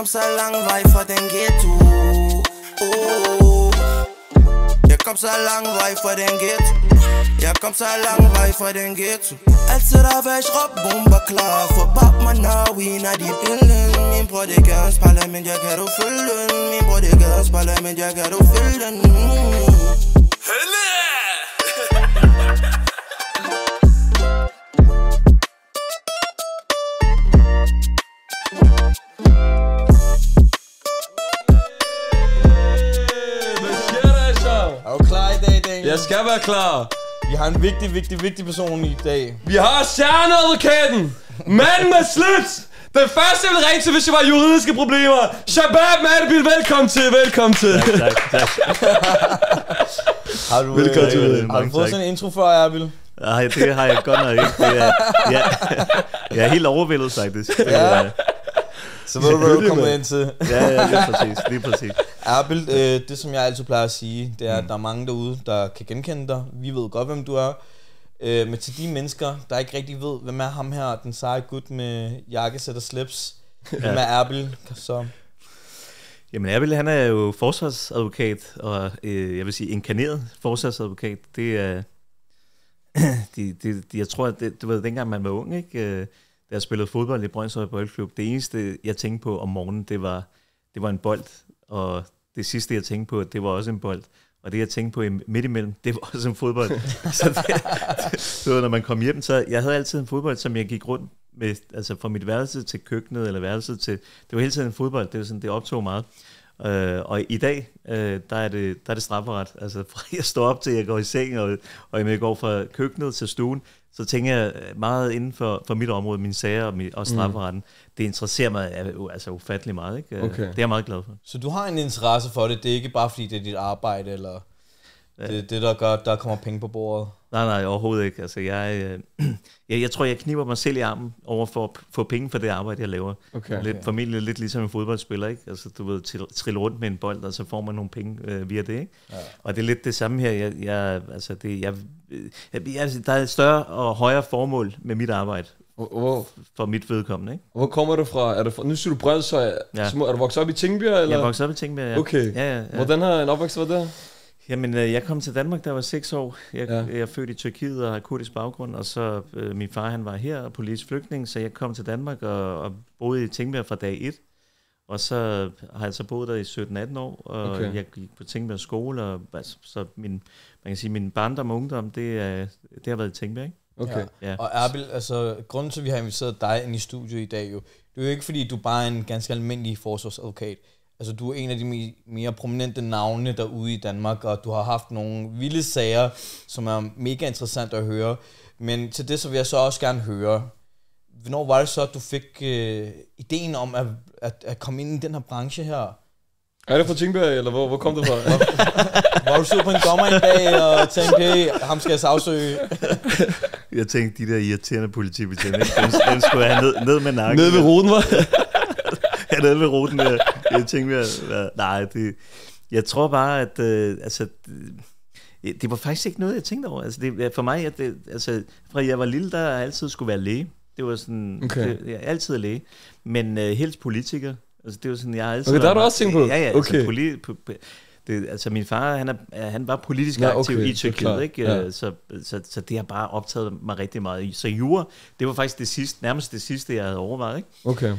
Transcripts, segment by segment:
kom so lang vej fra den ghetto oh. Jeg kom so lang vej fra den ghetto Jeg kom så lang vej fra den ghetto Altid der var råb bomber klar For bak mig når vi når pillen Min bror det parlament spejler, men jeg kan du følge den Min bror det gerne spejler, jeg kan du Jeg skal være klar. Vi har en vigtig, vigtig, vigtig person i dag. Vi har stjerneadvokaten. Mand med slips. Den første, jeg ville ringe til, hvis jeg var juridiske problemer. Shabab Madabil, velkommen til, velkommen til. Tak, tak, tak. har du, velkommen øh, til. Øh, har du fået sådan en intro før, Erbil? Nej, det har jeg godt nok ikke. Det er, ja. jeg er helt overvældet, faktisk. Ja. Så ved du, hvad du kommer ind til. ja, ja, lige præcis. Lige præcis. Apple, øh, det som jeg altid plejer at sige, det er, at mm. der er mange derude, der kan genkende dig. Vi ved godt, hvem du er. Øh, men til de mennesker, der ikke rigtig ved, hvem er ham her, den seje gut med jakkesæt og slips, ja. hvem er Apple, så... Jamen Apple, han er jo forsvarsadvokat, og øh, jeg vil sige inkarneret forsvarsadvokat. Det er... Øh, de, de, de, jeg tror, at det, du ved, dengang man var ung, ikke? Øh, da jeg spillede fodbold i Brøndshøj Boldklub, det eneste, jeg tænkte på om morgenen, det var, det var en bold, og det sidste, jeg tænkte på, det var også en bold. Og det, jeg tænkte på midt imellem, det var også en fodbold. så det, det, det, når man kom hjem, så jeg havde altid en fodbold, som jeg gik rundt med, altså fra mit værelse til køkkenet, eller værelset til, det var hele tiden en fodbold, det, var sådan, det optog meget. Øh, og i dag, øh, der, er det, der er det strafferet. Altså fra jeg står op til jeg går i seng, og, og jeg går fra køkkenet til stuen, så tænker jeg meget inden for, for mit område, mine sager og, min, og mm. strafferetten. Mm. Det interesserer mig altså ufattelig meget. Ikke? Øh, okay. Det er jeg meget glad for. Så du har en interesse for det? Det er ikke bare fordi, det er dit arbejde, eller det, det der gør, der kommer penge på bordet? Nej, nej, overhovedet ikke. Altså, jeg, øh, jeg, jeg tror, jeg kniber mig selv i armen over for at få penge for det arbejde, jeg laver. Okay, lidt, familie Formentlig lidt ligesom en fodboldspiller, ikke? Altså, du ved, trille rundt med en bold, og så får man nogle penge øh, via det, ikke? Ja. Og det er lidt det samme her. Jeg, jeg, altså, det, jeg, øh, jeg, jeg, altså, der er et større og højere formål med mit arbejde. Hvor? For mit vedkommende, ikke? Hvor kommer du fra? Er du fra nu siger du Brøndshøj. Ja. Er du vokset op i Tingbjerg, eller? Jeg er vokset op i Tingbjerg, ja. Okay. Ja, ja, ja. Hvordan har en opvækst været der? Jamen, øh, jeg kom til Danmark, da jeg var seks år. Jeg, ja. jeg er født i Tyrkiet og har kurdisk baggrund, og så øh, min far han var her og politisk flygtning, så jeg kom til Danmark og, og boede i Tingbjerg fra dag 1. Og så har jeg så boet der i 17-18 år, og okay. jeg gik på Tingbjerg skole, og altså, så min, man kan sige, min barndom og ungdom, det, er, det har været i Tingbjerg, ikke? Okay. Ja. ja. Og Erbil, altså, grunden til, at vi har inviteret dig ind i studiet i dag, jo, det er jo ikke, fordi du bare er en ganske almindelig forsvarsadvokat. Altså, du er en af de mere prominente navne derude i Danmark, og du har haft nogle vilde sager, som er mega interessant at høre. Men til det, så vil jeg så også gerne høre, hvornår var det så, at du fik øh, ideen om at, at, at komme ind i den her branche her? Er det fra Tingberg, eller hvor, hvor kom det fra? var du sød på en dommer en dag og tænkte, hey, ham skal jeg sagsøge? jeg tænkte, de der irriterende politibetjente, den, den skulle jeg have ned, ned med nakken. Ned ved ruten, var? ja, ned ved ruten, ja. Øh. jeg tænkte mere, nej, det, jeg tror bare, at øh, altså, det, det var faktisk ikke noget, jeg tænkte over. Altså, det, for mig, at det, altså, fra jeg var lille, der altid skulle være læge. Det var sådan, okay. det, jeg er altid læge. Men øh, helst politiker. Altså, det var sådan, jeg har altid... Okay, der har du også tænkt på? Ja, ja, altså, okay. altså, poli, po, det, altså min far, han, er, han var politisk ja, aktiv i Tyrkiet, ikke? Ja. Så, så, så det har bare optaget mig rigtig meget. Så jura, det var faktisk det sidste, nærmest det sidste, jeg havde overvejet. Ikke? Okay.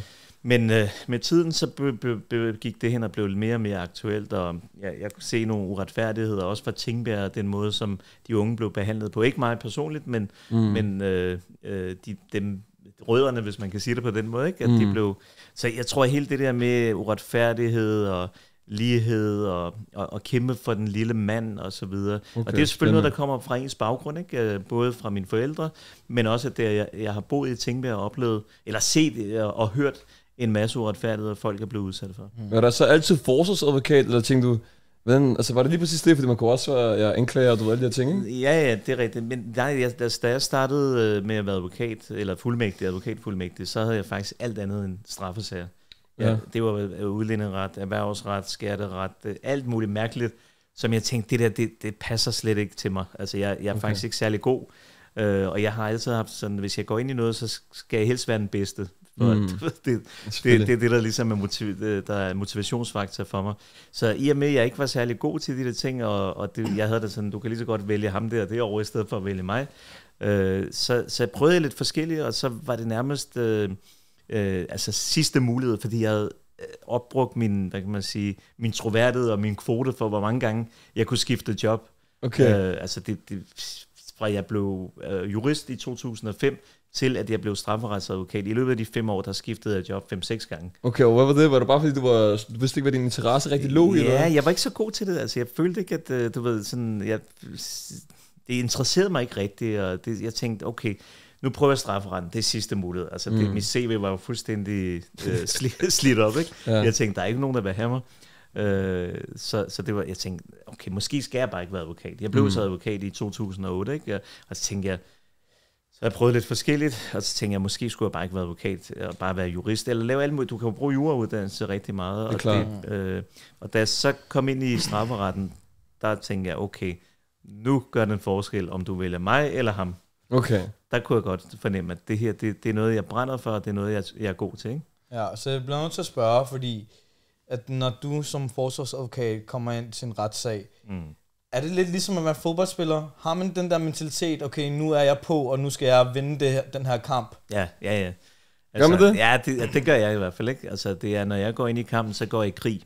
Men øh, med tiden så be, be, be, gik det hen og blev mere og mere aktuelt, og ja, jeg kunne se nogle uretfærdigheder, også fra Tingbjerg, den måde, som de unge blev behandlet på. Ikke mig personligt, men, mm. men øh, øh, de, dem, rødderne, hvis man kan sige det på den måde. Ikke? At mm. de blev, så jeg tror, at hele det der med uretfærdighed og lighed og, og, og kæmpe for den lille mand og så videre. Okay, og det er selvfølgelig spændende. noget, der kommer fra ens baggrund, ikke? Øh, både fra mine forældre, men også at det, jeg, jeg har boet i Tingbjerg og oplevet, eller set øh, og hørt en masse uretfærdigheder, folk er blevet udsat for. Mm. Var der så altid forsvarsadvokat, eller tænkte du, men, altså, var det lige præcis det, fordi man kunne også være ja, anklager og du ved alle de her ting, ikke? Ja, ja, det er rigtigt. Men nej, jeg, da jeg startede øh, med at være advokat, eller fuldmægtig, advokatfuldmægtig, så havde jeg faktisk alt andet end straffesager. Ja, ja. Det var øh, udlændingeret, erhvervsret, skatteret, øh, alt muligt mærkeligt, som jeg tænkte, det der, det, det passer slet ikke til mig. Altså, jeg, jeg er okay. faktisk ikke særlig god, øh, og jeg har altid haft sådan, hvis jeg går ind i noget, så skal jeg helst være den bedste. For mm. det, det, det, det er det, der ligesom er, motiv, der er motivationsfaktor for mig. Så i og med, at jeg ikke var særlig god til de der ting, og, og det, jeg havde det sådan, du kan lige så godt vælge ham der derovre, i stedet for at vælge mig. Øh, så, så jeg prøvede lidt forskelligt, og så var det nærmest øh, øh, altså sidste mulighed, fordi jeg havde øh, opbrugt min, hvad kan man sige, min troværdighed og min kvote for, hvor mange gange jeg kunne skifte job. Okay. Øh, altså det, det fra jeg blev øh, jurist i 2005, til at jeg blev strafferetsadvokat. I løbet af de fem år, der skiftede jeg job 5-6 gange. Okay, og hvad var det? Var det bare fordi, du, var, du vidste ikke, hvad din interesse rigtig lå i? Ja, eller? jeg var ikke så god til det. Altså, jeg følte ikke, at øh, du ved, sådan, jeg, det interesserede mig ikke rigtigt, og det, jeg tænkte, okay, nu prøver jeg strafferetten, det er sidste mulighed. Altså, mm. det, mit CV var jo fuldstændig øh, slidt op, ikke? Ja. Jeg tænkte, der er ikke nogen, der vil have mig. Øh, så, så det var, jeg tænkte, okay, måske skal jeg bare ikke være advokat. Jeg blev mm. så advokat i 2008, ikke? og så tænkte jeg, så jeg prøvede lidt forskelligt, og så tænkte jeg, måske skulle jeg bare ikke være advokat, og bare være jurist, eller lave alt muligt. Du kan jo bruge jurauddannelse rigtig meget. Det er klart. Og, det, øh, og da jeg så kom ind i strafferetten, der tænkte jeg, okay, nu gør den forskel, om du vælger mig eller ham. Okay. Der kunne jeg godt fornemme, at det her, det, det er noget, jeg brænder for, og det er noget, jeg, jeg er god til. Ikke? Ja, så jeg bliver nødt til at spørge, fordi at når du som forsvarsadvokat kommer ind til en retssag, mm. er det lidt ligesom at være fodboldspiller? Har man den der mentalitet, okay, nu er jeg på, og nu skal jeg vinde det her, den her kamp? Ja, ja, ja. Altså, gør man altså, det? Ja, det, det gør jeg i hvert fald ikke. Altså, det er, når jeg går ind i kampen, så går jeg i krig.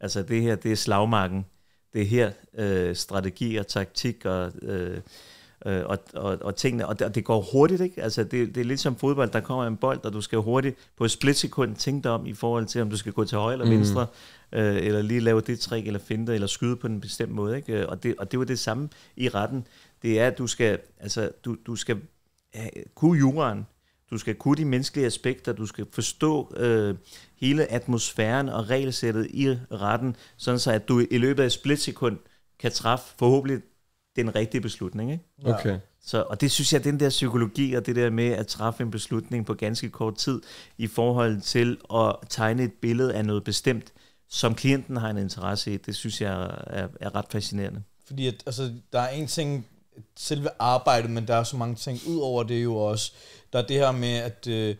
Altså, det her, det er slagmarken. Det er her øh, strategi og taktik og... Øh, øh, og, og, og tingene, og det, og det går hurtigt, ikke? Altså, det, det er lidt som fodbold, der kommer en bold, og du skal hurtigt på et splitsekund tænke dig om i forhold til, om du skal gå til højre eller mm. venstre, øh, eller lige lave det trick, eller det, eller skyde på en bestemt måde, ikke? Og det, og det var det samme i retten. Det er, at du skal, altså, du, du skal kunne juraen, du skal kunne de menneskelige aspekter, du skal forstå øh, hele atmosfæren og regelsættet i retten, sådan så at du i løbet af et splitsekund kan træffe forhåbentlig den rigtige beslutning. Ikke? Okay. Så, og det synes jeg, den der psykologi og det der med at træffe en beslutning på ganske kort tid i forhold til at tegne et billede af noget bestemt, som klienten har en interesse i, det synes jeg er, er ret fascinerende. Fordi at, altså, der er en ting, selve arbejdet, men der er så mange ting ud over det jo også. Der er det her med, at... Øh,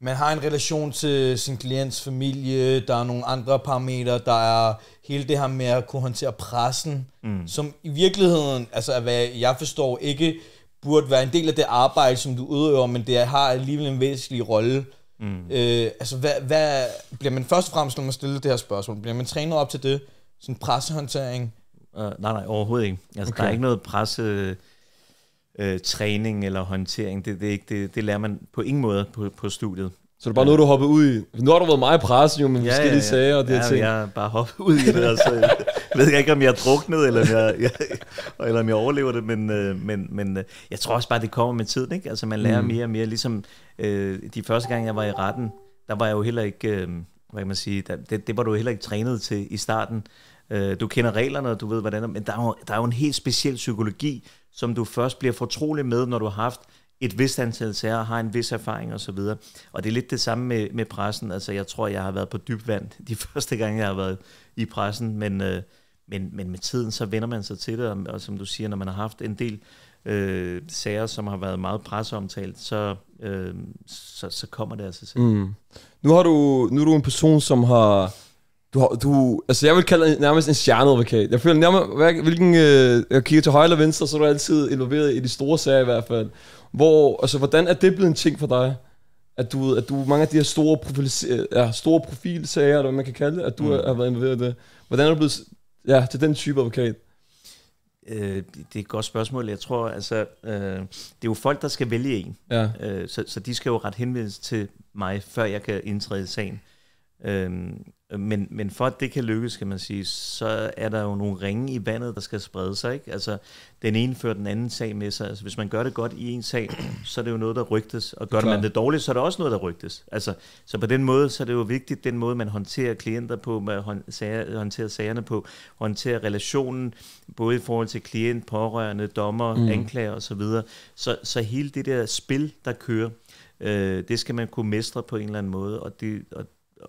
man har en relation til sin klients familie, der er nogle andre parametre, der er hele det her med at kunne håndtere pressen, mm. som i virkeligheden, altså hvad jeg forstår, ikke burde være en del af det arbejde, som du udøver, men det har alligevel en væsentlig rolle. Mm. Øh, altså, hvad, hvad, bliver man først og fremmest, når man stiller det her spørgsmål, bliver man trænet op til det? Sådan pressehåndtering? Uh, nej, nej, overhovedet ikke. Altså, okay. der er ikke noget presse øh, træning eller håndtering. Det, det, det, det lærer man på ingen måde på, på studiet. Så det er bare noget, du hoppet ud i. Nu har du været meget i pressen jo med ja, forskellige ja, ja. sager og det ja, ting. Ja, jeg har bare hoppet ud i det, Altså, så ved ikke, om jeg er druknet, eller om jeg, jeg, eller om jeg overlever det, men, øh, men, men øh, jeg tror også bare, det kommer med tiden. Ikke? Altså man lærer mm. mere og mere, ligesom øh, de første gange, jeg var i retten, der var jeg jo heller ikke, øh, hvad kan man sige, der, det, det var du heller ikke trænet til i starten. Øh, du kender reglerne, og du ved, hvordan, men der er, jo, der er jo en helt speciel psykologi, som du først bliver fortrolig med, når du har haft et vist antal sager, har en vis erfaring osv. Og, og det er lidt det samme med, med pressen. Altså, jeg tror, jeg har været på dyb vand de første gange, jeg har været i pressen, men, øh, men, men med tiden, så vender man sig til det, og, og som du siger, når man har haft en del øh, sager, som har været meget presseomtalt, så, øh, så, så kommer det altså selv. Mm. Nu, har du, nu er du en person, som har du, har, du, altså jeg vil kalde dig nærmest en stjerneadvokat. Jeg føler nærmest, hver, hvilken, øh, jeg kigger til højre eller venstre, så er du altid involveret i de store sager i hvert fald. Hvor, altså, hvordan er det blevet en ting for dig? At du, at du mange af de her store, profil, ja, store profilsager, eller hvad man kan kalde det, at du mm. har været involveret i det. Hvordan er du blevet ja, til den type advokat? Øh, det er et godt spørgsmål. Jeg tror, altså, øh, det er jo folk, der skal vælge en. Ja. Øh, så, så de skal jo ret henvendes til mig, før jeg kan indtræde i sagen. Øhm, men, men for at det kan lykkes, kan man sige, så er der jo nogle ringe i vandet, der skal sprede sig. Ikke? Altså, den ene fører den anden sag med sig. Altså, hvis man gør det godt i en sag, så er det jo noget, der rygtes. Og gør det man det dårligt, så er det også noget, der rygtes. Altså, så på den måde, så er det jo vigtigt, den måde, man håndterer klienter på, man håndterer sagerne på, håndterer relationen, både i forhold til klient, pårørende, dommer, mm. anklager osv. Så, så så hele det der spil, der kører, øh, det skal man kunne mestre på en eller anden måde, og det, og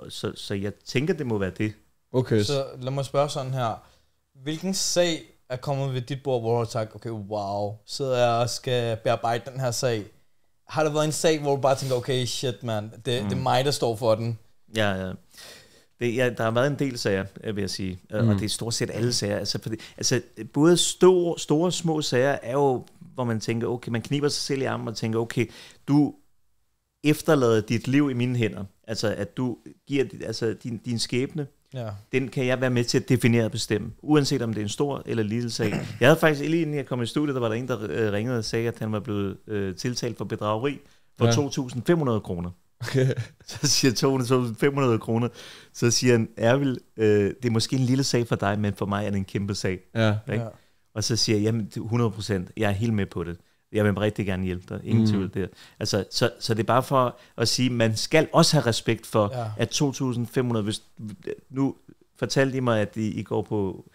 så, så jeg tænker, det må være det. Okay. Så lad mig spørge sådan her. Hvilken sag er kommet ved dit bord, hvor du har sagt, okay, wow, sidder jeg og skal bearbejde den her sag? Har der været en sag, hvor du bare tænker, okay, shit, man, det, mm. det er mm. mig, der står for den? Ja, ja. Det, ja, der har været en del sager, øh, vil jeg sige. Mm. Og det er stort set alle sager. Altså, fordi, altså både store, store og små sager er jo, hvor man tænker, okay, man kniber sig selv i armen og tænker, okay, du efterlader dit liv i mine hænder. Altså, at du giver altså, din, din skæbne, ja. den kan jeg være med til at definere og bestemme, uanset om det er en stor eller lille sag. Jeg havde faktisk, lige inden jeg kom i studiet, der var der en, der øh, ringede og sagde, at han var blevet øh, tiltalt for bedrageri for ja. 2.500 kroner. Okay. Så siger 2.500 kroner, så siger han, Ervil, øh, det er måske en lille sag for dig, men for mig er det en kæmpe sag. Ja. ja. Og så siger jeg, jamen 100 jeg er helt med på det jeg vil rigtig gerne hjælpe dig, ingen mm. tvivl der. Altså, så, så det er bare for at sige, man skal også have respekt for, ja. at 2.500, hvis, nu fortalte I mig, at I, I går på,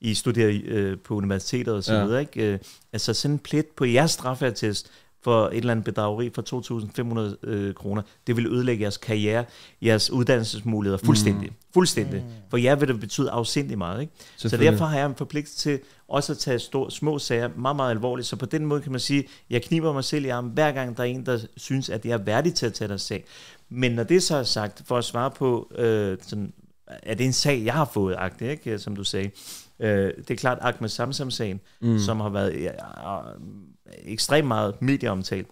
I studerer øh, på universitetet og så ja. videre, ikke? Øh, altså sådan en plet på jeres straffertest for et eller andet bedrageri for 2.500 øh, kroner. Det vil ødelægge jeres karriere, jeres uddannelsesmuligheder fuldstændig. Mm. Fuldstændig. Mm. For jer vil det betyde afsindig meget. Ikke? Så derfor har jeg en forpligtelse til også at tage stor, små sager meget, meget alvorligt. Så på den måde kan man sige, jeg kniber mig selv i armen, hver gang der er en, der synes, at jeg er værdig til at tage deres sag. Men når det så er sagt, for at svare på, øh, sådan, er det en sag, jeg har fået, agt, ikke? som du sagde, øh, det er klart Ahmed Samsam-sagen, mm. som har været ekstremt meget medieomtalt.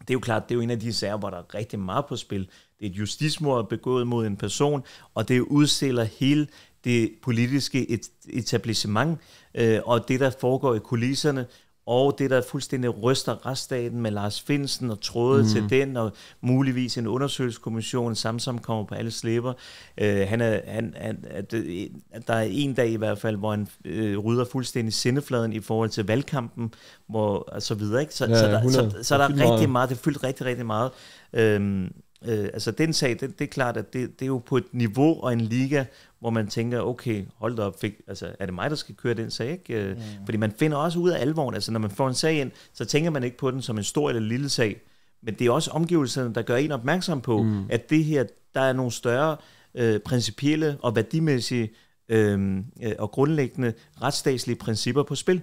Det er jo klart, det er jo en af de sager, hvor der er rigtig meget på spil. Det er et justismord begået mod en person, og det udstiller hele det politiske etablissement, øh, og det, der foregår i kulisserne, og det, der fuldstændig ryster retsstaten med Lars Finsen og tråde mm. til den, og muligvis en undersøgelseskommission, som kommer på alle slipper. Øh, han er, han, han, er, øh, at der er en dag i hvert fald, hvor han øh, rydder fuldstændig sindefladen i forhold til valgkampen, hvor, og så videre. Ikke? Så, ja, så, der, 100. så, så er der rigtig meget. meget, det er fyldt rigtig, rigtig meget. Øhm, øh, altså den sag, det, det er klart, at det, det er jo på et niveau og en liga, hvor man tænker, okay, hold da op, fik, altså, er det mig, der skal køre den sag? Ikke? Øh, ja. Fordi man finder også ud af alvoren. Altså, når man får en sag ind, så tænker man ikke på den som en stor eller lille sag. Men det er også omgivelserne, der gør en opmærksom på, mm. at det her, der er nogle større øh, principielle og værdimæssige øhm, øh, og grundlæggende retsstatslige principper på spil.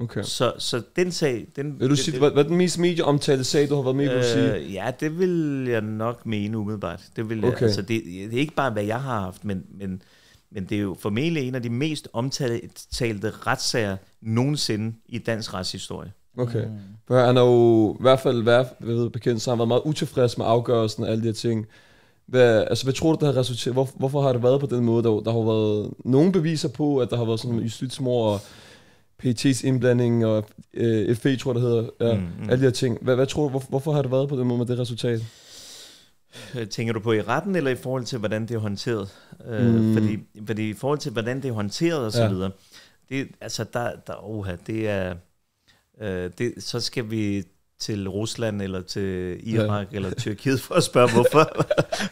Okay. Så, så den sag... Den, vil du sige, hvad, hvad er den mest medieomtalte sag, du har været med på øh, sige? Ja, det vil jeg nok mene umiddelbart. Det, vil okay. jeg, altså, det, det er ikke bare, hvad jeg har haft, men, men, men det er jo formentlig en af de mest omtalte retssager nogensinde i dansk retshistorie. Okay. Mm. For han er jo i hvert fald været ved bekendt, så han har været meget utilfreds med afgørelsen og alle de her ting. Hvad, altså, hvad tror du, det har resulteret? Hvor, hvorfor har det været på den måde? Der, der har været nogle beviser på, at der har været sådan en justitsmord og PT's indblanding og øh, FB, tror det hedder, ja, mm, mm. alle de her ting. Hvad, hvad tror du, hvor, hvorfor har det været på den måde med det resultat? Øh, tænker du på i retten, eller i forhold til, hvordan det er håndteret? Øh, mm. fordi, fordi i forhold til, hvordan det er håndteret og så ja. videre, det, altså der, der oha, det er, øh, det, så skal vi til Rusland eller til Irak ja. eller Tyrkiet for at spørge, hvorfor,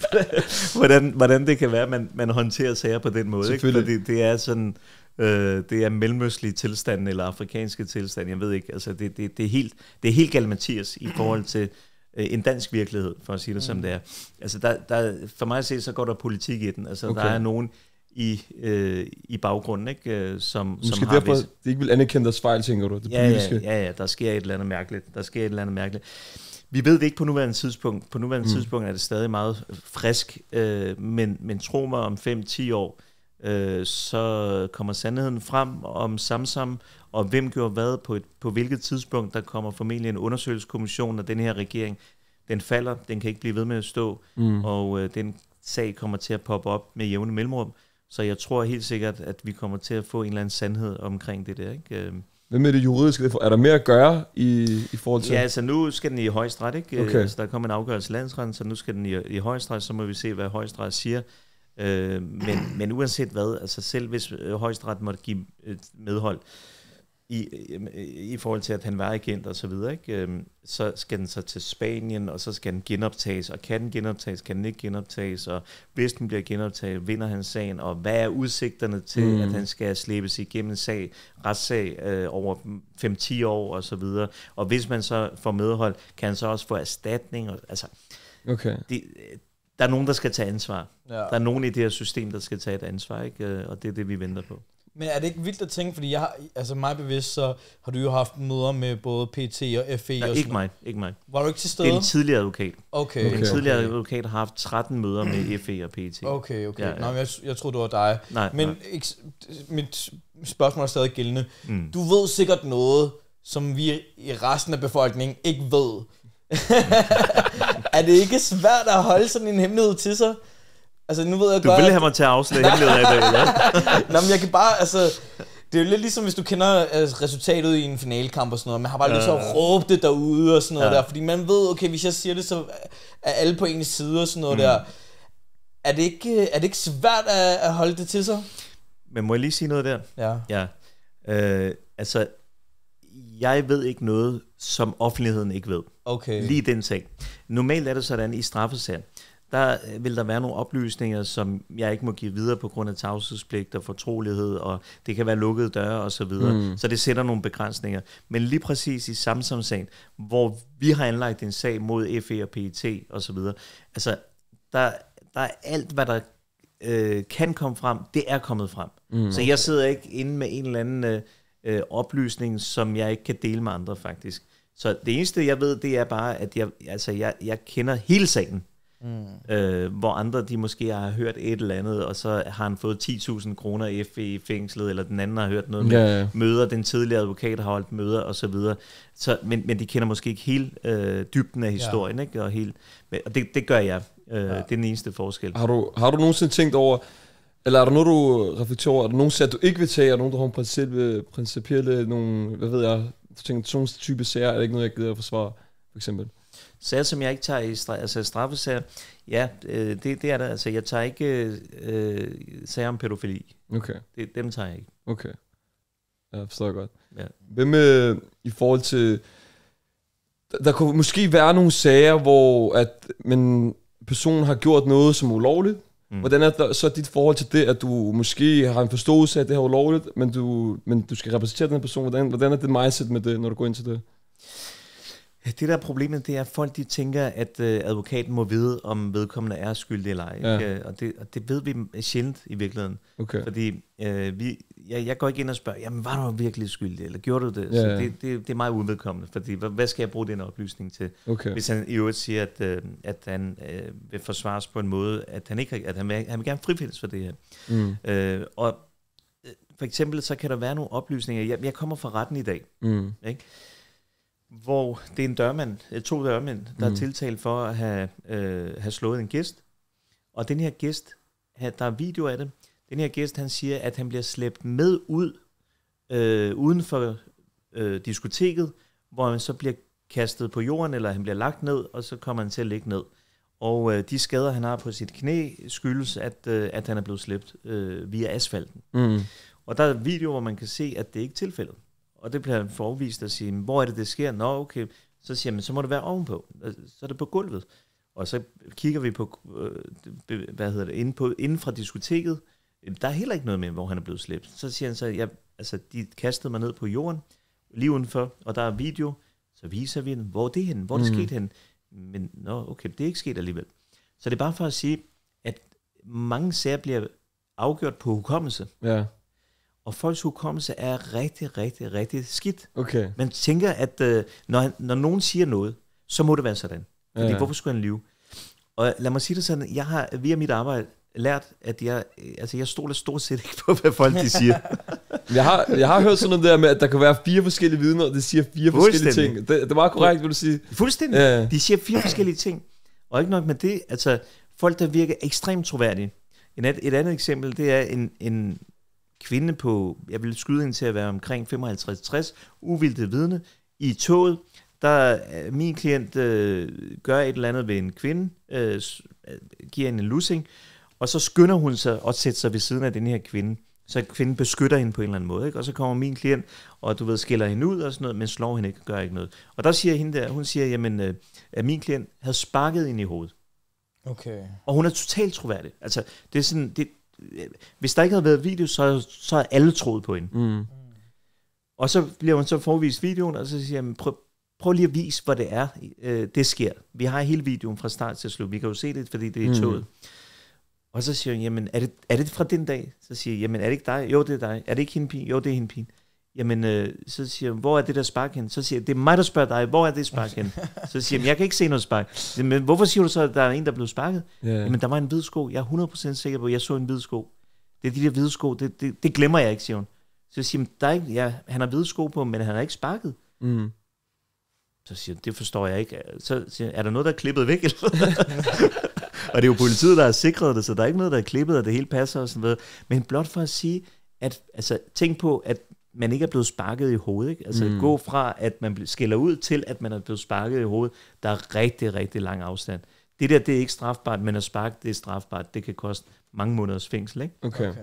hvordan, hvordan det kan være, at man, man håndterer sager på den måde. Ikke? Fordi det er sådan, Øh, det er mellemøstlige tilstand eller afrikanske tilstand, jeg ved ikke. Altså, det, det, det, er, helt, det er helt Mathias, i forhold til øh, en dansk virkelighed, for at sige det mm. som det er. Altså, der, der, for mig at se, så går der politik i den. Altså, okay. der er nogen i, øh, i baggrunden, ikke? Øh, som, Måske som har derfor, visse... de ikke vil anerkende deres fejl, tænker du? Det ja, politiske. ja, ja, ja, der sker et eller andet mærkeligt. Der sker et eller andet mærkeligt. Vi ved det ikke på nuværende tidspunkt. På nuværende mm. tidspunkt er det stadig meget øh, frisk, øh, men, men tro mig om 5-10 år, øh, så kommer sandheden frem om Samsam, og hvem gjorde hvad på, et, på hvilket tidspunkt. Der kommer formentlig en undersøgelseskommission, og den her regering, den falder, den kan ikke blive ved med at stå, mm. og øh, den sag kommer til at poppe op med jævne mellemrum. Så jeg tror helt sikkert, at vi kommer til at få en eller anden sandhed omkring det der. Ikke? Øh. Hvad med det juridiske? Er der mere at gøre i, i forhold til? Ja, altså nu skal den i højesteret, ikke? Øh, okay. Altså, der kommer en afgørelse i landsretten, så nu skal den i, i højesteret, så må vi se, hvad højesteret siger. Øh, men, men uanset hvad, altså selv hvis øh, højesteret måtte give medhold i, i forhold til, at han var agent og så videre, ikke? Øh, så skal den så til Spanien, og så skal den genoptages, og kan den genoptages, kan den ikke genoptages, og hvis den bliver genoptaget, vinder han sagen, og hvad er udsigterne til, mm. at han skal slæbes igennem en sag, retssag øh, over 5-10 år og så videre, og hvis man så får medhold, kan han så også få erstatning, og, altså, Okay. Det, der er nogen, der skal tage ansvar. Ja. Der er nogen i det her system, der skal tage et ansvar, ikke? Øh, og det er det, vi venter på. Men er det ikke vildt at tænke, fordi jeg har, altså mig bevidst, så har du jo haft møder med både PT og FE. Nej, og ikke mig, ikke mig. Var du ikke til stede? En tidligere advokat. Okay. okay. En tidligere advokat har haft 13 møder med FE og PT. Okay, okay. Ja, ja. Nej, men jeg, jeg tror du var dig. Nej, men nej. Ikke, mit spørgsmål er stadig gældende. Mm. Du ved sikkert noget, som vi i resten af befolkningen ikke ved. er det ikke svært at holde sådan en hemmelighed til sig? Altså, nu ved jeg du godt... ville have mig til at afsløre hemmeligheden af det, eller? Nå, men jeg kan bare, altså... Det er jo lidt ligesom, hvis du kender altså, resultatet i en finalekamp og sådan noget. Man har bare ja. lyst til at råbe det derude og sådan noget ja. der. Fordi man ved, okay, hvis jeg siger det, så er alle på ens side og sådan noget mm. der. Er det, ikke, øh, er det ikke svært at, at holde det til sig? Men må jeg lige sige noget der? Ja. ja. Øh, altså, jeg ved ikke noget, som offentligheden ikke ved. Okay. Lige den ting. Normalt er det sådan i straffesager, der øh, vil der være nogle oplysninger, som jeg ikke må give videre på grund af tavshedspligt og fortrolighed, og det kan være lukkede døre osv. Så, videre. mm. så det sætter nogle begrænsninger. Men lige præcis i Samsung-sagen, hvor vi har anlagt en sag mod FE og PET osv., altså der, der er alt, hvad der øh, kan komme frem, det er kommet frem. Mm. Så jeg sidder ikke inde med en eller anden... Øh, øh, oplysning, som jeg ikke kan dele med andre faktisk. Så det eneste, jeg ved, det er bare, at jeg, altså, jeg, jeg kender hele sagen. Mm. Øh, hvor andre, de måske har hørt et eller andet, og så har han fået 10.000 kroner i e i fængslet, eller den anden har hørt noget med ja, ja. møder, den tidligere advokat har holdt møder, og så videre. Så, men, men de kender måske ikke helt øh, dybden af historien, ja. ikke? Og, helt, og det, det gør jeg. Øh, ja. Det er den eneste forskel. Har du, har du nogensinde tænkt over, eller er der noget, du reflekterer over? Er der nogen sager, du ikke vil tage? Er der nogen, der har en princip, principielle, nogle, hvad ved jeg, tænker, sådan nogle type sager, er det ikke noget, jeg gider at forsvare, for eksempel? Sager, som jeg ikke tager i stra- altså straffesager, ja, øh, det, det er der. Altså, jeg tager ikke øh, sager om pædofili. Okay. Det, dem tager jeg ikke. Okay. Ja, forstår godt. Ja. Hvem øh, i forhold til... Der, der kunne måske være nogle sager, hvor at, men personen har gjort noget, som er ulovligt, Mm. Hvordan er der, så dit forhold til det, at du måske har en forståelse af, at det her er ulovligt, men du, men du skal repræsentere den her person? Hvordan, hvordan er det mindset med det, når du går ind til det? Det der er problemet, det er, at folk de tænker, at øh, advokaten må vide, om vedkommende er skyldig eller ej. Ja. Ikke? Og, det, og det ved vi sjældent i virkeligheden. Okay. Fordi øh, vi, jeg, jeg går ikke ind og spørger, jamen var du virkelig skyldig, eller gjorde du det? Ja, Så det, det, det er meget uvedkommende, fordi hvad, hvad skal jeg bruge den oplysning til? Okay. Hvis han i øvrigt siger, at, øh, at han øh, vil forsvares på en måde, at han, ikke, at han, vil, han vil gerne frifindes for det her. Mm. Øh, og øh, for eksempel så kan der være nogle oplysninger, jeg, jeg kommer fra retten i dag, mm. ikke? hvor det er en dørmand, øh, to dørmænd, der mm. er tiltalt for at have, øh, have slået en gæst. Og den her gæst, der er video af det, den her gæst, han siger, at han bliver slæbt med ud øh, uden for øh, diskoteket, hvor han så bliver kastet på jorden, eller han bliver lagt ned, og så kommer han til at ligge ned. Og øh, de skader, han har på sit knæ, skyldes, at, øh, at han er blevet slæbt øh, via asfalten. Mm. Og der er video, hvor man kan se, at det ikke er tilfældet. Og det bliver han forvist at sige, hvor er det, det sker? Nå, okay. Så siger man, så må det være ovenpå. Så er det på gulvet. Og så kigger vi på, øh, hvad hedder det, inde, på, inden fra diskoteket. Der er heller ikke noget med, hvor han er blevet slæbt. Så siger han så, ja, altså, de kastede mig ned på jorden, lige udenfor, og der er video. Så viser vi den, hvor det er henne, hvor mm. det skete henne. Men nå, okay, det er ikke sket alligevel. Så det er bare for at sige, at mange sager bliver afgjort på hukommelse. Ja og folks hukommelse er rigtig, rigtig, rigtig skidt. Okay. Man tænker, at øh, når, når nogen siger noget, så må det være sådan. Fordi ja, ja. hvorfor skulle han lyve? Og lad mig sige det sådan, jeg har via mit arbejde lært, at jeg, øh, altså jeg stoler stort set ikke på, hvad folk de siger. jeg, har, jeg har hørt sådan noget der med, at der kan være fire forskellige vidner, og de siger fire forskellige ting. Det, det er meget korrekt, vil du sige. Fuldstændig. Ja. De siger fire forskellige ting. Og ikke nok med det, altså folk, der virker ekstremt troværdige. Et et andet eksempel, det er en, en kvinde på, jeg vil skyde hende til at være omkring 55-60, uvildte vidne, i toget, der øh, min klient øh, gør et eller andet ved en kvinde, øh, øh giver hende en lussing, og så skynder hun sig og sætter sig ved siden af den her kvinde. Så kvinden beskytter hende på en eller anden måde, ikke? og så kommer min klient, og du ved, skiller hende ud og sådan noget, men slår hende ikke og gør ikke noget. Og der siger hende der, hun siger, jamen, øh, at min klient havde sparket ind i hovedet. Okay. Og hun er totalt troværdig. Altså, det er sådan, det, hvis der ikke havde været video, så, så havde alle troet på hende. Mm. Og så bliver hun så forvist videoen, og så siger jeg, prøv, prøv lige at vise, hvor det er, øh, det sker. Vi har hele videoen fra start til slut. Vi kan jo se det, fordi det er i mm. toget. Mm. Og så siger hun, jamen, er det, er det fra den dag? Så siger jeg, jamen, er det ikke dig? Jo, det er dig. Er det ikke hende pin? Jo, det er hende pin jamen, øh, så siger jeg, hvor er det der spark hen? Så siger jeg, det er mig, der spørger dig, hvor er det spark hen? Så siger jeg, jeg kan ikke se noget spark. Men hvorfor siger du så, at der er en, der blev sparket? Yeah. Jamen, der var en hvid sko. Jeg er 100% sikker på, at jeg så en hvid sko. Det er de der hvide sko, det, det, det glemmer jeg ikke, siger hun. Så siger siger, der er ikke, ja, han har hvide sko på, men han har ikke sparket. Mm. Så siger hun, det forstår jeg ikke. Så siger er der noget, der er klippet væk? og det er jo politiet, der har sikret det, så der er ikke noget, der er klippet, og det hele passer og sådan noget. Men blot for at sige, at altså, tænk på, at man ikke er blevet sparket i hovedet. Ikke? Altså mm. gå fra, at man skiller ud, til at man er blevet sparket i hovedet. Der er rigtig, rigtig lang afstand. Det der, det er ikke strafbart, men at sparke, det er strafbart. Det kan koste mange måneders fængsel. Ikke? Okay. okay.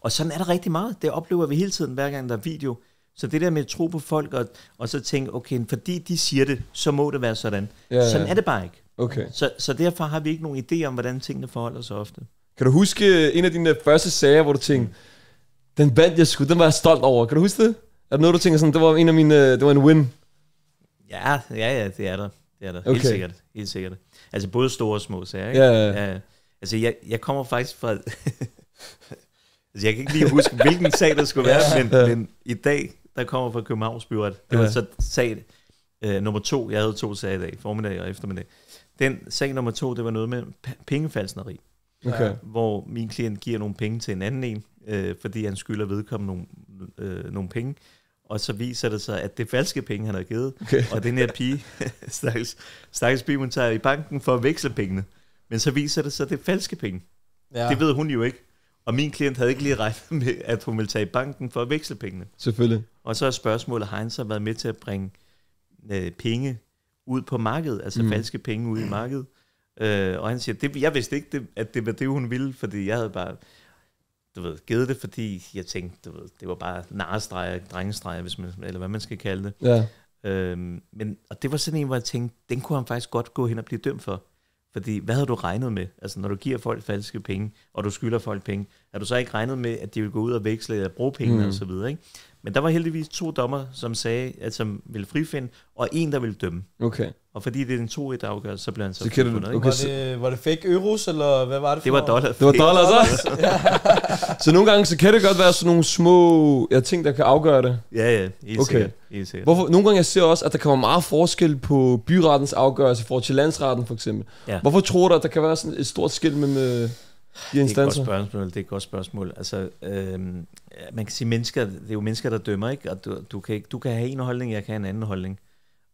Og sådan er der rigtig meget. Det oplever vi hele tiden, hver gang der er video. Så det der med at tro på folk, og, og så tænke, okay, fordi de siger det, så må det være sådan. Ja, ja. Sådan er det bare ikke. Okay. Så, så derfor har vi ikke nogen idé om, hvordan tingene forholder sig ofte. Kan du huske en af dine første sager, hvor du tænkte, mm. Den vandt jeg sgu, den var jeg stolt over. Kan du huske det? Er det noget, du tænker sådan, det var en af mine, det var en win? Ja, ja, ja, det er der. Det er der. Okay. Helt sikkert. Helt sikkert. Altså både store og små sager, ikke? Ja, ja, ja. ja. Altså jeg, jeg kommer faktisk fra... altså jeg kan ikke lige huske, hvilken sag der skulle være, ja, men, ja. men i dag, der kommer fra Københavns Byret. Det var ja. så sag øh, nummer to. Jeg havde to sager i dag, formiddag og eftermiddag. Den sag nummer to, det var noget med p- pengefalsneri. Okay. Hvor min klient giver nogle penge til en anden en, øh, fordi han skylder vedkommende nogle, øh, nogle penge. Og så viser det sig, at det er falske penge, han har givet. Okay. Og den her pige, stakkels, stakkels pige, hun tager i banken for at veksle pengene. Men så viser det sig, at det er falske penge. Ja. Det ved hun jo ikke. Og min klient havde ikke lige regnet med, at hun ville tage i banken for at veksle pengene. Selvfølgelig. Og så er spørgsmålet, har han så været med til at bringe øh, penge ud på markedet, altså mm. falske penge ud i markedet? Øh, og han siger, det, jeg vidste ikke, det, at det var det, hun ville, fordi jeg havde bare du ved, givet det, fordi jeg tænkte, du ved, det var bare narestreger, drengestreger, hvis man, eller hvad man skal kalde det. Ja. Øhm, men, og det var sådan en, hvor jeg tænkte, den kunne han faktisk godt gå hen og blive dømt for. Fordi hvad havde du regnet med? Altså når du giver folk falske penge, og du skylder folk penge, har du så ikke regnet med, at de vil gå ud og veksle og bruge penge mm. og så videre, ikke? Men der var heldigvis to dommer, som sagde, at som ville frifinde, og en, der ville dømme. Okay. Og fordi det er en 2-1 afgørelse, så blev han så, så kan du, okay. Var det, var det fake euros, eller hvad var det for? Det var dollar. Det var dollars så? så nogle gange, så kan det godt være sådan nogle små ja, ting, der kan afgøre det? Ja, ja. Helt okay. sikkert. sikkert. Hvorfor, nogle gange jeg ser også, at der kommer meget forskel på byrettens afgørelse for til landsretten, for eksempel. Ja. Hvorfor tror du, at der kan være sådan et stort skil mellem de det er et godt spørgsmål. Det er et godt spørgsmål. Altså, øhm, man kan sige, mennesker, det er jo mennesker, der dømmer, ikke? Og du, du, kan, ikke, du kan have en holdning, jeg kan have en anden holdning.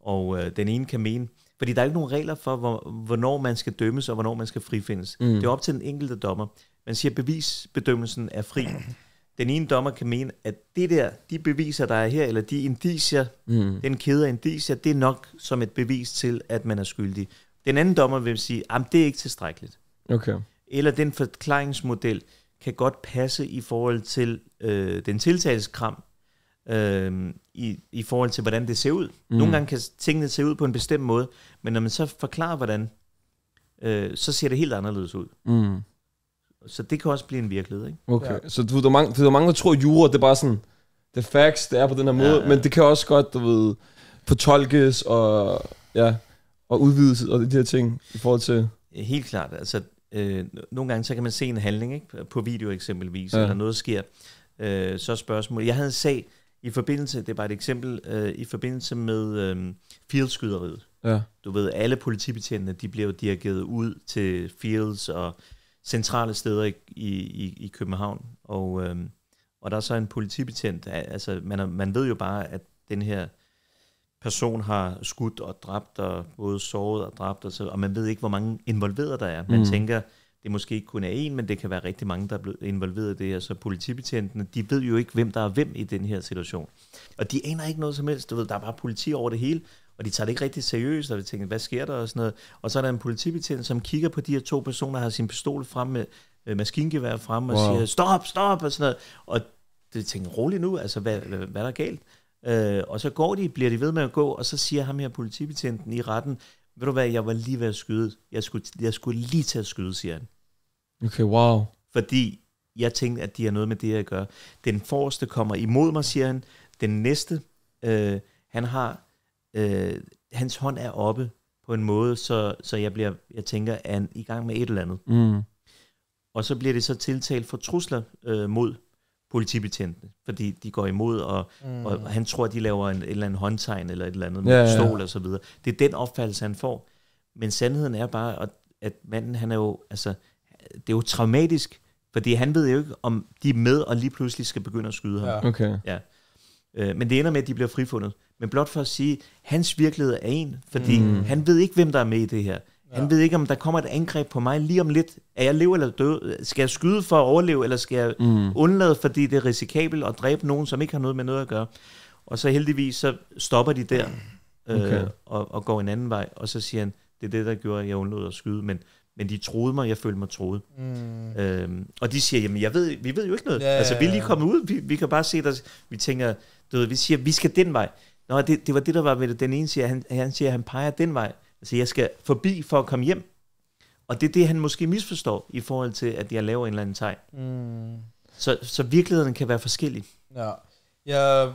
Og øh, den ene kan mene, fordi der er ikke nogen regler for, hvor, hvornår man skal dømmes og hvornår man skal frifindes. Mm. Det er op til den enkelte dommer. Man siger, at bevisbedømmelsen er fri. Den ene dommer kan mene, at det der, de beviser, der er her, eller de indicier, mm. den kæde af indicier, det er nok som et bevis til, at man er skyldig. Den anden dommer vil sige, at det er ikke tilstrækkeligt. Okay eller den forklaringsmodel kan godt passe i forhold til øh, den tiltaleskram, øh, i, i forhold til, hvordan det ser ud. Mm. Nogle gange kan tingene se ud på en bestemt måde, men når man så forklarer, hvordan, øh, så ser det helt anderledes ud. Mm. Så det kan også blive en virkelighed. Ikke? Okay, ja. så du, der, er mange, der er mange, der tror, at jura det er bare sådan, det er facts, det er på den her måde, ja, ja. men det kan også godt, du ved, fortolkes og, ja, og udvides og de her ting i forhold til... Helt klart, altså øh, nogle gange så kan man se en handling ikke? på video eksempelvis, ja. eller noget sker. Øh, så spørgsmål. Jeg havde en sag i forbindelse, det er bare et eksempel, øh, i forbindelse med øh, fieldskyderiet. Ja. Du ved, alle politibetjentene, de blev dirigeret ud til fields og centrale steder i, i, i København. Og, øh, og der er så en politibetjent, altså man, man ved jo bare, at den her person har skudt og dræbt og både såret og dræbt, og, så, og man ved ikke, hvor mange involverede der er. Man mm. tænker, det måske ikke kun er en, men det kan være rigtig mange, der er blevet involveret i det her. Så politibetjentene, de ved jo ikke, hvem der er hvem i den her situation. Og de aner ikke noget som helst. Du ved, der er bare politi over det hele, og de tager det ikke rigtig seriøst, og de tænker, hvad sker der og sådan noget. Og så er der en politibetjent, som kigger på de her to personer, der har sin pistol frem med øh, maskingevær frem og wow. siger, stop, stop og sådan noget. Og det tænker, roligt nu, altså hvad, hvad, hvad er der galt? Øh, og så går de, bliver de ved med at gå, og så siger ham her politibetjenten i retten, ved du hvad, jeg var lige ved at skyde. Jeg skulle, jeg skulle lige til at skyde, siger han. Okay, wow. Fordi jeg tænkte, at de har noget med det jeg gør. Den forreste kommer imod mig, siger han. Den næste, øh, han har, øh, hans hånd er oppe på en måde, så, så jeg, bliver, jeg tænker, at han er i gang med et eller andet. Mm. Og så bliver det så tiltalt for trusler øh, mod politibetjentene, fordi de går imod, og, mm. og han tror, de laver en, en eller anden håndtegn eller et eller andet med ja, stol ja. og så videre. Det er den opfattelse, han får. Men sandheden er bare, at, at manden, han er jo, altså, det er jo traumatisk, fordi han ved jo ikke, om de er med, og lige pludselig skal begynde at skyde ham. Ja. Okay. Ja. Øh, men det ender med, at de bliver frifundet. Men blot for at sige, hans virkelighed er en, fordi mm. han ved ikke, hvem der er med i det her. Ja. Han ved ikke, om der kommer et angreb på mig lige om lidt. Er jeg lever eller død? Skal jeg skyde for at overleve, eller skal jeg mm. undlade, fordi det er risikabelt at dræbe nogen, som ikke har noget med noget at gøre? Og så heldigvis, så stopper de der øh, okay. og, og går en anden vej. Og så siger han, det er det, der gjorde, at jeg undlod at skyde, men, men de troede mig, jeg følte mig troet. Mm. Øhm, og de siger, jamen jeg ved, vi ved jo ikke noget. Ja, altså, vi er lige kommet ud, vi, vi kan bare se dig. Vi tænker, du ved, vi siger, vi skal den vej. Nå, det, det var det, der var ved det. Den ene siger, han, han siger, han peger den vej. Altså, jeg skal forbi for at komme hjem. Og det er det, han måske misforstår i forhold til, at jeg laver en eller anden tegn. Mm. Så, så virkeligheden kan være forskellig. Ja. ja,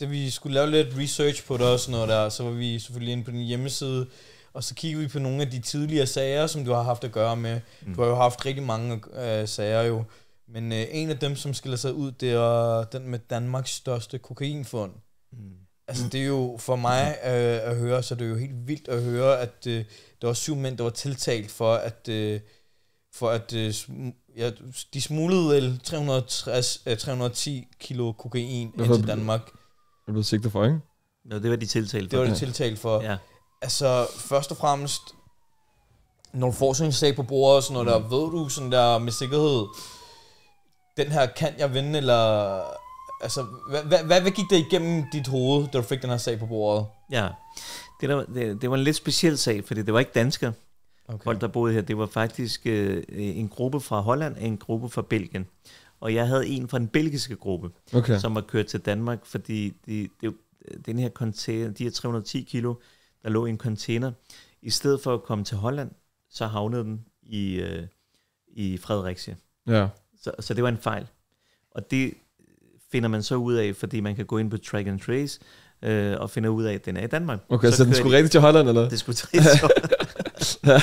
da vi skulle lave lidt research på det og sådan noget der, så var vi selvfølgelig inde på din hjemmeside, og så kiggede vi på nogle af de tidligere sager, som du har haft at gøre med. Mm. Du har jo haft rigtig mange øh, sager jo. Men øh, en af dem, som skiller sig ud, det er den med Danmarks største kokainfund. Mm. Altså, mm. det er jo for mig øh, at høre, så det er jo helt vildt at høre, at øh, der var syv mænd, der var tiltalt for, at, øh, for at øh, ja, de smuglede 360, øh, 310 kilo kokain ind til Danmark. Det blev sigtet for, ikke? Nå, det var de tiltalt for. Det var de tiltalt for. Ja. Altså, først og fremmest, når du får sådan en sag på bordet, og sådan noget mm. der, ved du sådan der med sikkerhed, den her kan jeg vinde, eller altså, hvad, hvad, hvad gik der igennem dit hoved, da du fik den her sag på bordet? Ja, det, der, det, det var en lidt speciel sag, fordi det var ikke danskere, okay. folk der boede her. Det var faktisk øh, en gruppe fra Holland og en gruppe fra Belgien. Og jeg havde en fra den belgiske gruppe, okay. som var kørt til Danmark, fordi de, de, øh, den her container, de her 310 kilo, der lå i en container, i stedet for at komme til Holland, så havnede den i, øh, i Fredericia. Ja. Så, så det var en fejl. Og det, finder man så ud af, fordi man kan gå ind på Track and Trace, øh, og finde ud af, at den er i Danmark. Okay, så, så den skulle rigtig til Holland, eller? Det skulle til Holland.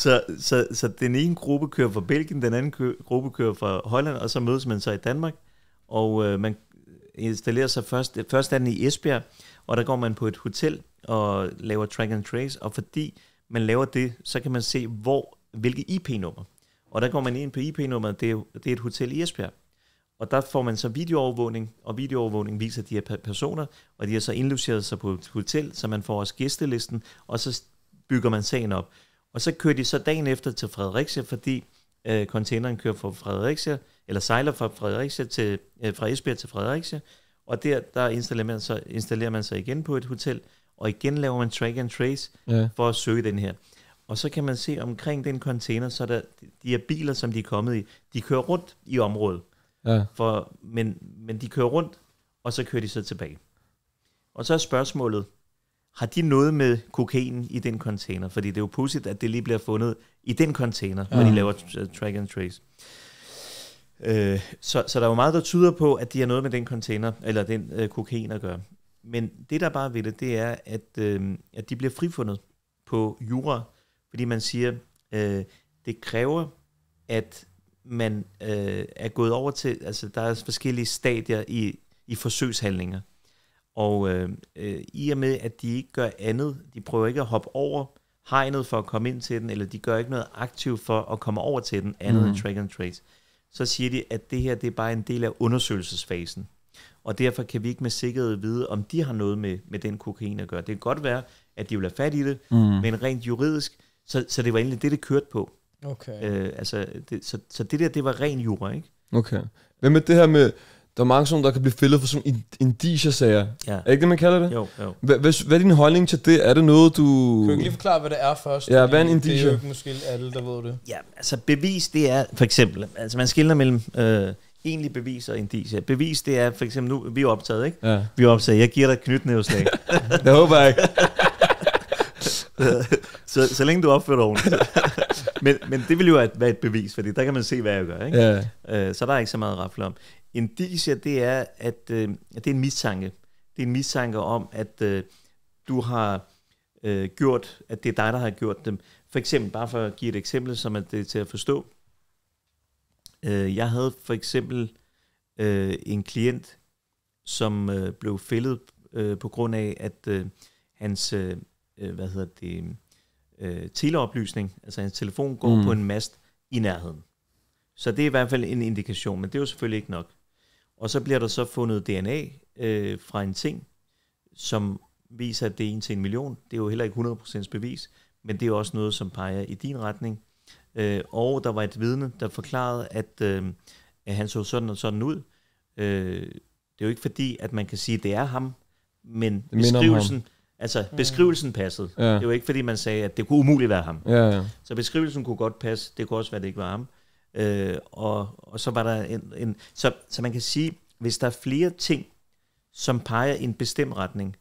så, så, så den ene gruppe kører fra Belgien, den anden kø, gruppe kører fra Holland, og så mødes man så i Danmark, og øh, man installerer sig først, først er den i Esbjerg, og der går man på et hotel og laver track and trace, og fordi man laver det, så kan man se, hvor hvilke IP-nummer. Og der går man ind på IP-nummeret, det er, det er et hotel i Esbjerg. Og der får man så videoovervågning, og videoovervågning viser de her personer, og de har så indlogeret sig på et hotel, så man får også gæstelisten, og så bygger man sagen op. Og så kører de så dagen efter til Fredericia, fordi øh, containeren kører fra Fredericia, eller sejler fra Fredericia til, øh, fra Esbjerg til Fredericia, og der, der installerer, man så, installerer man sig igen på et hotel, og igen laver man track and trace ja. for at søge den her. Og så kan man se omkring den container, så der de her biler, som de er kommet i, de kører rundt i området. Ja. For, men, men de kører rundt, og så kører de så tilbage. Og så er spørgsmålet, har de noget med kokain i den container? Fordi det er jo pudsigt, at det lige bliver fundet i den container, ja. når de laver øh, track and trace. Øh, så, så der er jo meget, der tyder på, at de har noget med den container, eller den øh, kokain at gøre. Men det, der bare ved det, det er, at, øh, at de bliver frifundet på jura, fordi man siger, øh, det kræver, at man øh, er gået over til, altså der er forskellige stadier i, i forsøgshandlinger. Og øh, øh, i og med, at de ikke gør andet, de prøver ikke at hoppe over hegnet for at komme ind til den, eller de gør ikke noget aktivt for at komme over til den, andet mm. end mhm. track and trace, så siger de, at det her det er bare en del af undersøgelsesfasen. Og derfor kan vi ikke med sikkerhed vide, om de har noget med, med den kokain at gøre. Det kan godt være, at de vil have fat i det, mm. men rent juridisk, så, så det var egentlig det, det kørte på. Okay. Øh, altså, det, så, så det der, det var ren jura, ikke? Okay. Hvad med det her med, der er mange sådan, der kan blive fældet for sådan indigersager. Ja. Er ikke det, man kalder det? Jo, jo. Hvad, hvad, hvad er din holdning til det? Er det noget, du... Kan du lige forklare, hvad det er først? Ja, hvad er en indiger? Det er jo ikke måske alle, der ved det. Ja, altså bevis, det er for eksempel... Altså man skiller mellem øh, egentlig bevis og indiger. Bevis, det er for eksempel... Nu, vi er optaget, ikke? Ja. Vi er optaget. Jeg giver dig et knytnæveslag. det håber jeg ikke. så, så længe du opfører dig men, men det vil jo være et bevis, fordi der kan man se, hvad jeg gør. Ikke? Ja. Øh, så der er ikke så meget at om. Indicier, det er, at øh, det er en mistanke. Det er en mistanke om, at øh, du har øh, gjort, at det er dig, der har gjort dem. For eksempel, bare for at give et eksempel, som er det til at forstå. Øh, jeg havde for eksempel øh, en klient, som øh, blev fældet øh, på grund af, at øh, hans, øh, øh, hvad hedder det, øh, teleoplysning, altså hans telefon går mm. på en mast i nærheden. Så det er i hvert fald en indikation, men det er jo selvfølgelig ikke nok. Og så bliver der så fundet DNA øh, fra en ting, som viser, at det er en til en million. Det er jo heller ikke 100% bevis, men det er også noget, som peger i din retning. Øh, og der var et vidne, der forklarede, at, øh, at han så sådan og sådan ud. Øh, det er jo ikke fordi, at man kan sige, at det er ham, men beskrivelsen, ham. Altså, mm. beskrivelsen passede. Ja. Det var ikke, fordi man sagde, at det kunne umuligt være ham. Ja, ja. Så beskrivelsen kunne godt passe. Det kunne også være, at det ikke var ham. Øh, og, og så var der en... en så, så man kan sige, hvis der er flere ting, som peger i en bestemt retning,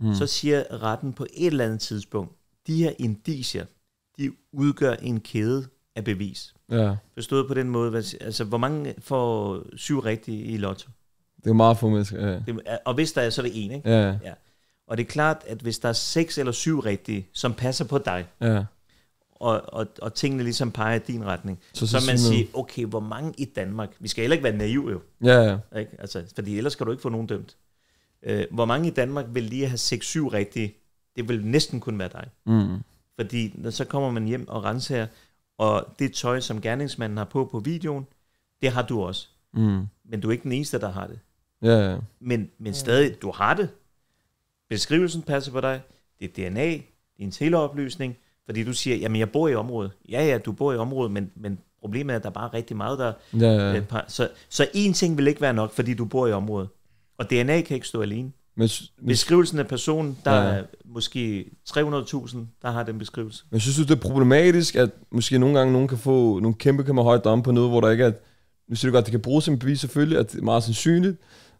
mm. så siger retten på et eller andet tidspunkt, de her indicier, de udgør en kæde af bevis. Ja. Forstået på den måde, hvad, altså hvor mange får syv rigtige i lotto? Det er meget få mennesker. Ja. Det, og hvis der er, så er det en, ikke? Ja. ja. Og det er klart, at hvis der er seks eller syv rigtige, som passer på dig, ja. og, og, og tingene ligesom peger i din retning, så, så, så man siger, okay, hvor mange i Danmark? Vi skal heller ikke være naive jo. Ja, ja. Ikke? Altså, fordi ellers skal du ikke få nogen dømt. Øh, hvor mange i Danmark vil lige have 6-7 rigtige? Det vil næsten kun være dig. Mm. Fordi så kommer man hjem og renser, og det tøj, som gerningsmanden har på på videoen, det har du også. Mm. Men du er ikke den eneste, der har det. Ja, ja. Men, men stadig, du har det. Beskrivelsen passer på dig, dit DNA, din teleoplysning, fordi du siger, jamen jeg bor i området. Ja, ja, du bor i området, men, men problemet er, at der er bare rigtig meget, der... Ja, ja. Øh, så, så én ting vil ikke være nok, fordi du bor i området. Og DNA kan ikke stå alene. Men, men, Beskrivelsen af personen, der ja. er måske 300.000, der har den beskrivelse. Men synes du, det er problematisk, at måske nogle gange nogen kan få nogle kæmpe kæmpe højt domme på noget, hvor der ikke er... Nu siger du godt, at det kan bruges som bevis selvfølgelig, at det er meget sandsynligt,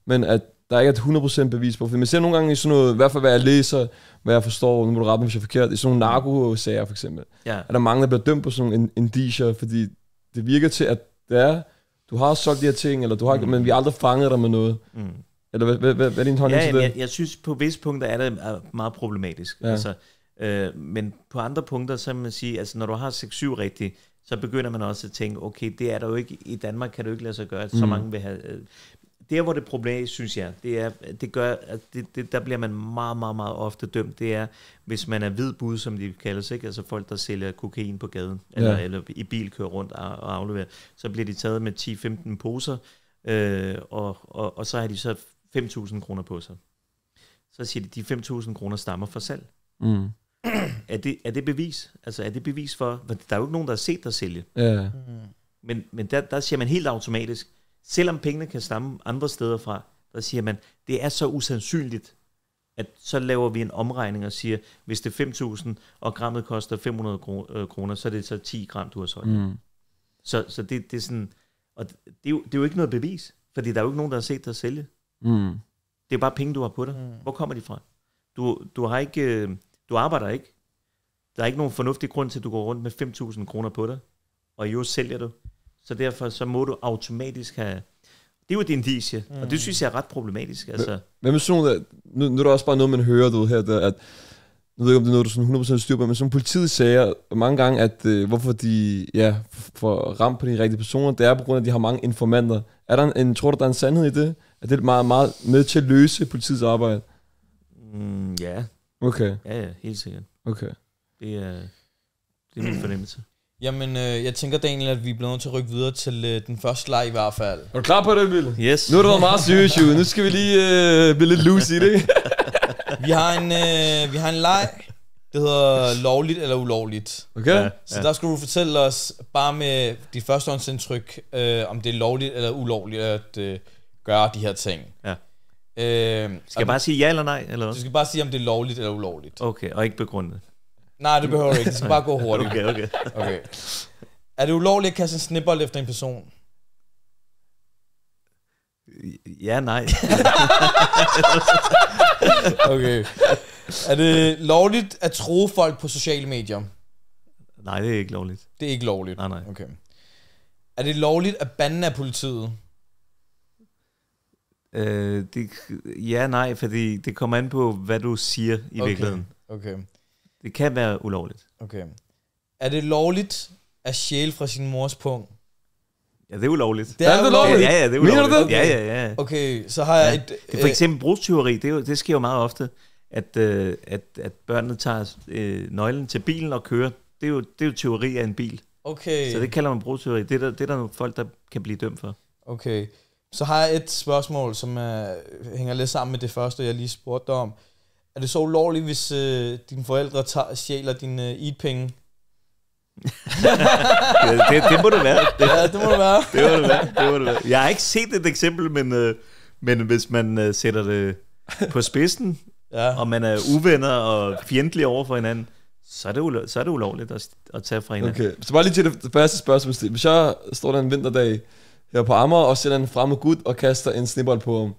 men at der ikke er et 100% bevis på. For man ser nogle gange i sådan noget, i hvert fald hvad jeg læser, hvad jeg forstår, nu må du rette mig, hvis jeg er forkert, i sådan nogle narkosager for eksempel. Ja. Er der mange, der bliver dømt på sådan nogle indiger, fordi det virker til, at det er, du har solgt de her ting, eller du har, mm. men vi har aldrig fanget dig med noget. Mm. Eller hvad, hvad, hvad, er din holdning ja, til det? Jeg, jeg synes, på visse punkter er det meget problematisk. Ja. Altså, øh, men på andre punkter, så kan man sige, altså når du har 6-7 rigtigt, så begynder man også at tænke, okay, det er der jo ikke, i Danmark kan du ikke lade sig gøre, at så mm. mange vil have. Øh, der hvor det problem, synes jeg, det er, det gør, at det, det, der bliver man meget, meget, meget ofte dømt, det er, hvis man er hvid bud, som de kaldes, ikke? altså folk, der sælger kokain på gaden, ja. eller, eller i bil kører rundt og, og afleverer, så bliver de taget med 10-15 poser, øh, og, og, og så har de så 5.000 kroner på sig. Så siger de, de 5.000 kroner stammer fra salg. Mm. er, det, er det bevis? Altså er det bevis for, for der er jo ikke nogen, der har set dig sælge. Ja. Mm. Men, men der, der siger man helt automatisk, selvom pengene kan stamme andre steder fra, der siger man, det er så usandsynligt, at så laver vi en omregning og siger, hvis det er 5.000, og grammet koster 500 øh, kroner, så er det så 10 gram, du har solgt. Mm. Så, så det, det er sådan, og det er, jo, det er jo ikke noget bevis, fordi der er jo ikke nogen, der har set dig sælge. Mm. Det er bare penge, du har på dig. Mm. Hvor kommer de fra? Du, du, har ikke, øh, du arbejder ikke. Der er ikke nogen fornuftig grund til, at du går rundt med 5.000 kroner på dig, og jo sælger du så derfor så må du automatisk have... Det er jo et indicie, mm. og det synes jeg er ret problematisk. Altså. Men, men sådan, der, nu, nu er der også bare noget, man hører du her, der, at nu ved jeg ikke, om det er noget, du sådan 100% styr på, men som politiet sager mange gange, at øh, hvorfor de ja, får ramt på de rigtige personer, det er på grund af, at de har mange informanter. Er der en tror du, der er en sandhed i det? Er det meget, meget med til at løse politiets arbejde? Mm, ja. Okay. Ja, ja, helt sikkert. Okay. Det er, det er min fornemmelse. Jamen, øh, jeg tænker, Daniel, at vi bliver nødt til at rykke videre til øh, den første leg i hvert fald. Er du klar på det, Emil? Yes. Nu er det været meget seriøst, Nu skal vi lige øh, blive lidt loose i det. vi, har en, øh, vi har en leg, det hedder lovligt eller ulovligt. Okay. Ja, så der skal du fortælle os, bare med dit førstehåndsindtryk, øh, om det er lovligt eller ulovligt at øh, gøre de her ting. Ja. Øh, skal jeg bare sige ja eller nej? Eller hvad? Du skal bare sige, om det er lovligt eller ulovligt. Okay, og ikke begrundet. Nej, det behøver du ikke. Det skal bare gå hurtigt. Okay, okay. okay. Er det ulovligt at kaste en snibbold efter en person? Ja, nej. okay. Er det lovligt at tro folk på sociale medier? Nej, det er ikke lovligt. Det er ikke lovligt? Nej, nej. Okay. Er det lovligt at bande af politiet? Øh, det, ja, nej, fordi det kommer an på, hvad du siger i okay. virkeligheden. Okay. Det kan være ulovligt. Okay. Er det lovligt at stjæle fra sin mors pung? Ja, det er ulovligt. Det er, er det ulovligt? Ja, ja, det er ulovligt. Mener du det? Ja, ja, ja. Okay, så har jeg ja. et... Det er for øh, eksempel brugstyveri, det, jo, det sker jo meget ofte, at, øh, at, at børnene tager øh, nøglen til bilen og kører. Det er, jo, det er jo teori af en bil. Okay. Så det kalder man brugstyveri. Det er, der, det er der nogle folk, der kan blive dømt for. Okay. Så har jeg et spørgsmål, som er, øh, hænger lidt sammen med det første, jeg lige spurgte om. Er det så ulovligt, hvis øh, dine forældre tager, sjæler dine øh, eat-penge? ja, det, det må det være. Det, ja, det må det være. det må det være. Det må det være. Jeg har ikke set et eksempel, men, øh, men hvis man øh, sætter det på spidsen, ja. og man er uvenner og fjendtlig over for hinanden, så er det, ulo- så er det ulovligt at, at tage fra hinanden. Okay, så bare lige til det første spørgsmål. Hvis jeg står der en vinterdag her på Amager og sætter en fremme gut og kaster en snibbold på ham,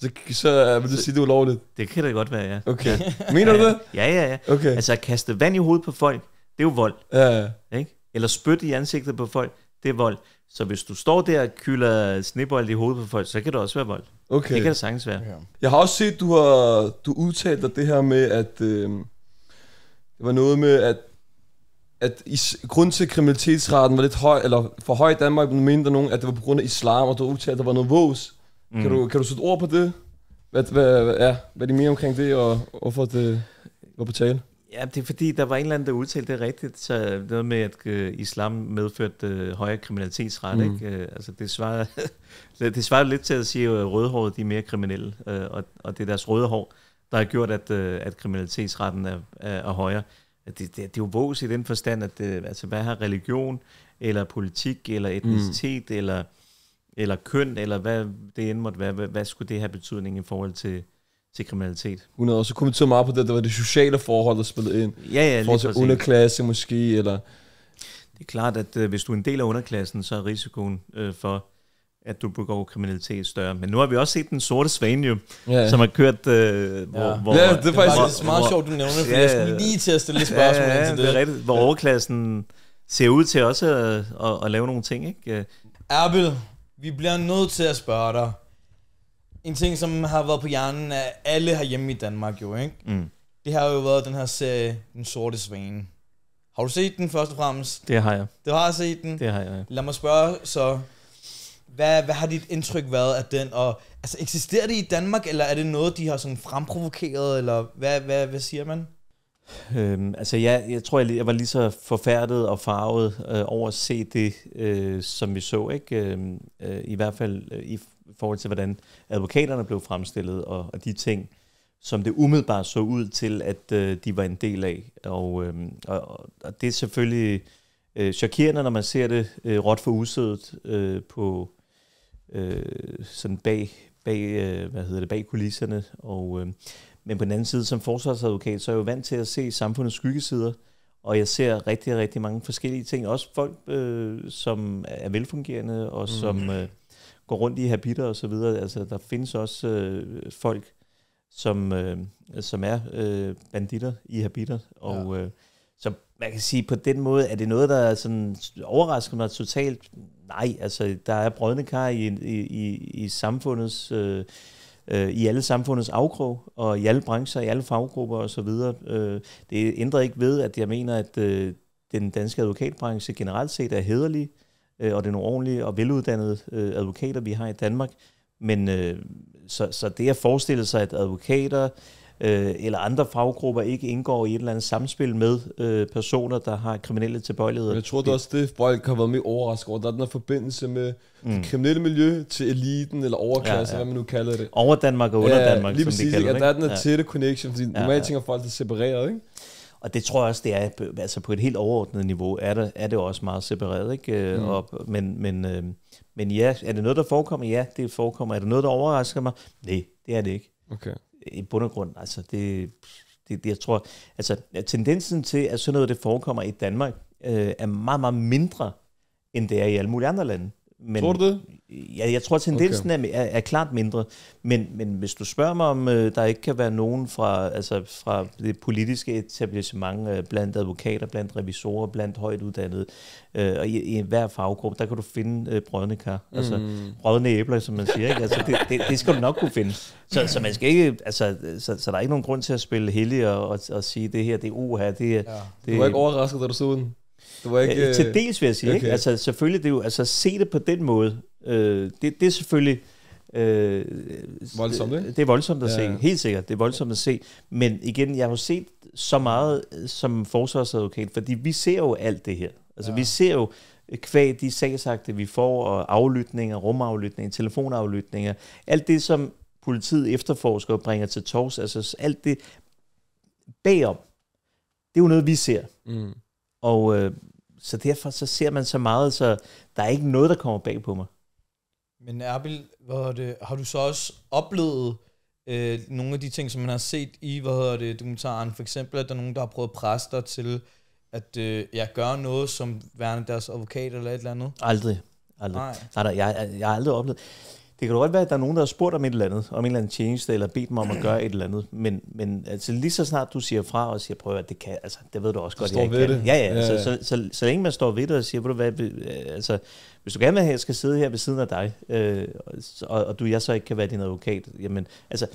så, så øh, vil du så, sige, det er ulovligt? Det kan det godt være, ja. Okay. Mener ja, du det? Ja, ja, ja. Okay. Altså at kaste vand i hovedet på folk, det er jo vold. Ja, ja. Ikke? Eller spytte i ansigtet på folk, det er vold. Så hvis du står der og kylder snebold i hovedet på folk, så kan det også være vold. Okay. Det kan det sagtens være. Ja. Jeg har også set, du har du udtalt dig det her med, at øh, det var noget med, at at is, grund til kriminalitetsraten var lidt høj, eller for høj i Danmark, men mente nogen, at det var på grund af islam, og du udtalte, at der var noget vås. Mm. Kan, du, kan du sætte ord på det? Hvad, hvad, ja, hvad det mere omkring det, og hvorfor det var på tale? Ja, det er fordi, der var en eller anden, der udtalte det rigtigt, så noget med, at øh, islam medførte øh, højere kriminalitetsret, mm. ikke? Øh, altså, det svarer, det svarer lidt til at sige, at øh, rødhåret de er mere kriminelle, øh, og, og det er deres røde hår, der har gjort, at, øh, at kriminalitetsretten er, er, er højere. Det, det, det er jo vås i den forstand, at det, øh, altså, hvad har religion, eller politik, eller etnicitet, mm. eller eller køn, eller hvad det end måtte være. Hvad, hvad skulle det have betydning i forhold til, til kriminalitet? Hun havde også kommenteret meget på det, der var det sociale forhold, der spillede ind. Ja, ja, lige til underklasse måske, eller... Det er klart, at øh, hvis du er en del af underklassen, så er risikoen øh, for, at du begår kriminalitet større. Men nu har vi også set den sorte svane jo, ja. som har kørt... Øh, hvor, ja. Hvor, ja, det er faktisk hvor, meget hvor, sjovt, du nævner, for ja, jeg skulle lige til at stille et spørgsmål ja, ja, til det. det er rigtigt, hvor overklassen ser ud til også at, at, at lave nogle ting, ikke? Erbil, vi bliver nødt til at spørge dig. En ting, som har været på hjernen af alle herhjemme i Danmark jo, ikke? Mm. Det har jo været den her serie, Den Sorte Svane. Har du set den først og fremmest? Det har jeg. Du har set den? Det har jeg. Ja. Lad mig spørge, så hvad, hvad har dit indtryk været af den? Og, altså, eksisterer det i Danmark, eller er det noget, de har sådan fremprovokeret, eller hvad, hvad, hvad siger man? Øhm, altså jeg, jeg tror, jeg, jeg var lige så forfærdet og farvet øh, over at se det, øh, som vi så, ikke? Øhm, øh, i hvert fald øh, i forhold til, hvordan advokaterne blev fremstillet og, og de ting, som det umiddelbart så ud til, at øh, de var en del af. Og, øh, og, og det er selvfølgelig øh, chokerende, når man ser det øh, råt for usødet øh, på øh, sådan bag, bag øh, hvad hedder det, bag kulisserne. Og øh, men på den anden side, som forsvarsadvokat, så er jeg jo vant til at se samfundets skyggesider, og jeg ser rigtig, rigtig mange forskellige ting. Også folk, øh, som er velfungerende, og mm. som øh, går rundt i habiter og så videre. Altså, der findes også øh, folk, som, øh, som er øh, banditter i habiter. Og, ja. øh, så man kan sige, på den måde, er det noget, der sådan overrasker mig totalt? Nej, altså, der er brødne kar i, i, i, i samfundets... Øh, øh, i alle samfundets afkrog, og i alle brancher, i alle faggrupper osv. Øh, det ændrer ikke ved, at jeg mener, at øh, den danske advokatbranche generelt set er hederlig, øh, og det er nogle ordentlige og veluddannede øh, advokater, vi har i Danmark. Men øh, så, så det at forestille sig, at advokater øh, eller andre faggrupper ikke indgår i et eller andet samspil med øh, personer, der har kriminelle tilbøjeligheder. Men jeg tror det også, det folk har været mere overrasket over. Der er den her forbindelse med mm. det kriminelle miljø til eliten eller overklasse, ja, ja. hvad man nu kalder det. Over Danmark og under ja, Danmark, lige som præcis, de kalder det. Ja, der er den her ja. connection, fordi ja, normalt ja. tænker folk, det er separeret, ikke? Og det tror jeg også, det er, altså på et helt overordnet niveau, er det, er det også meget separeret, ikke? Øh, mm. Og, men, men, øh, men ja, er det noget, der forekommer? Ja, det forekommer. Er det noget, der overrasker mig? Nej, det er det ikke. Okay i bund og grund, altså det, det, det jeg tror, altså tendensen til, at sådan noget det forekommer i Danmark, øh, er meget, meget mindre, end det er i alle mulige andre lande. Men, tror du det? Ja, jeg tror, tendensen okay. er, er klart mindre. Men, men hvis du spørger mig, om øh, der ikke kan være nogen fra, altså, fra det politiske etablissement, øh, blandt advokater, blandt revisorer, blandt højt uddannede, øh, og i, i hver faggruppe, der kan du finde øh, brødne kar. Altså mm. brødne æbler, som man siger. Ikke? Altså, det, det, det skal du nok kunne finde. Så, så, man skal ikke, altså, så, så der er ikke nogen grund til at spille heldig og, og, og sige, det her det er uha. Det, ja. det, du var ikke overrasket, da du så den? Du var ikke, øh, til dels vil jeg sige, okay. ikke? Altså, selvfølgelig, det er jo, altså, se det på den måde, øh, det, det er selvfølgelig... Øh, voldsomt, ikke? Det er voldsomt at ja. se, helt sikkert. Det er voldsomt at se. Men igen, jeg har jo set så meget øh, som forsvarsadvokat, fordi vi ser jo alt det her. Altså, ja. vi ser jo øh, kvæg de sagsagte, vi får, og aflytninger, rumaflytninger, telefonaflytninger, alt det, som politiet efterforsker og bringer til tors, altså alt det bagom, det er jo noget, vi ser. Mm. Og øh, så derfor så ser man så meget, så der er ikke noget, der kommer bag på mig. Men Erbil, er det, har du så også oplevet øh, nogle af de ting, som man har set i hvad hedder det, dokumentaren? For eksempel, at der er nogen, der har prøvet at presse dig til at øh, jeg gør noget som værende deres advokat eller et eller andet? Aldrig. aldrig. Nej. Nej, nej jeg, jeg, jeg har aldrig oplevet det kan godt være, at der er nogen, der har spurgt om et eller andet, om en eller anden tjeneste, eller bedt mig om at gøre et eller andet, men, men altså, lige så snart du siger fra og siger, prøv at det kan, altså, det ved du også godt, jeg kan. Det. Ja, ja, ja, ja. Så, så, så, så, længe man står ved det og siger, du hvad, øh, altså, hvis du gerne vil have, at jeg skal sidde her ved siden af dig, øh, og, og, du, jeg så ikke kan være din advokat, jamen, altså,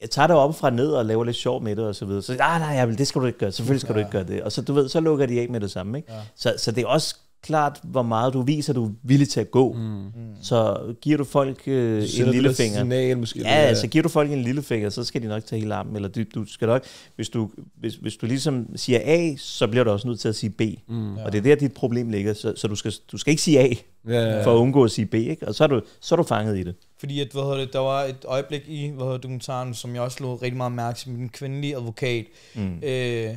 jeg tager dig op fra ned og laver lidt sjov med det og så videre. Så ah, nej, nej, det skal du ikke gøre. Selvfølgelig skal ja. du ikke gøre det. Og så, du ved, så lukker de af med det samme. Ikke? Ja. Så, så det er også klart, hvor meget du viser, du er villig til at gå. Mm. mm. Så giver du folk øh, en finger. Signal, måske, ja, så altså, giver du folk en lille finger, så skal de nok tage hele armen. Eller du, du skal nok, hvis du, hvis, hvis du ligesom siger A, så bliver du også nødt til at sige B. Mm. Og det er der, dit problem ligger. Så, så du, skal, du skal ikke sige A, ja, ja, ja. for at undgå at sige B. Ikke? Og så er, du, så er du fanget i det. Fordi at, hvad hedder det, der var et øjeblik i hvad det, dokumentaren, som jeg også lå rigtig meget mærke til, med den kvindelige advokat. Mm. Øh,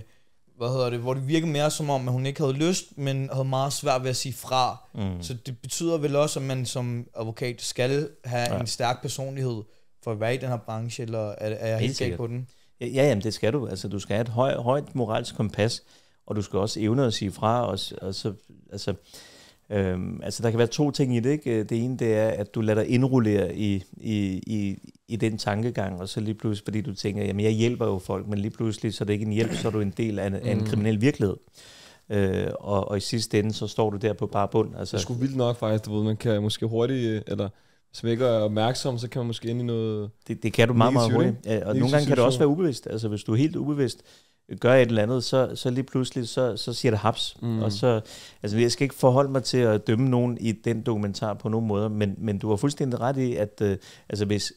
hvad hedder det, hvor det virker mere som om, at hun ikke havde lyst, men havde meget svært ved at sige fra. Mm. Så det betyder vel også, at man som advokat skal have ja. en stærk personlighed for at være i den her branche, eller er, er jeg helt sikker på den? Ja, jamen det skal du. Altså, du skal have et høj, højt moralsk kompas, og du skal også evne at sige fra. Og, og så, altså, øhm, altså, der kan være to ting i det. Ikke? Det ene det er, at du lader dig indrullere i, i, i, i den tankegang, og så lige pludselig, fordi du tænker, jamen jeg hjælper jo folk, men lige pludselig, så er det ikke en hjælp, så er du en del af en, mm. af en mm. kriminel virkelighed. Øh, og, og i sidste ende, så står du der på bare bund. Altså. Det skulle vildt nok faktisk, du ved, man kan måske hurtigt, øh, eller hvis man ikke er opmærksom, så kan man måske ind i noget... Det, det kan du meget, meget hurtigt. Ja, og nogle gange kan det også være ubevidst. Altså hvis du er helt ubevidst, gør et eller andet, så, så lige pludselig, så, så siger det haps. Mm. Og så, altså, jeg skal ikke forholde mig til at dømme nogen i den dokumentar på nogen måder, men, men du har fuldstændig ret i, at øh, altså, hvis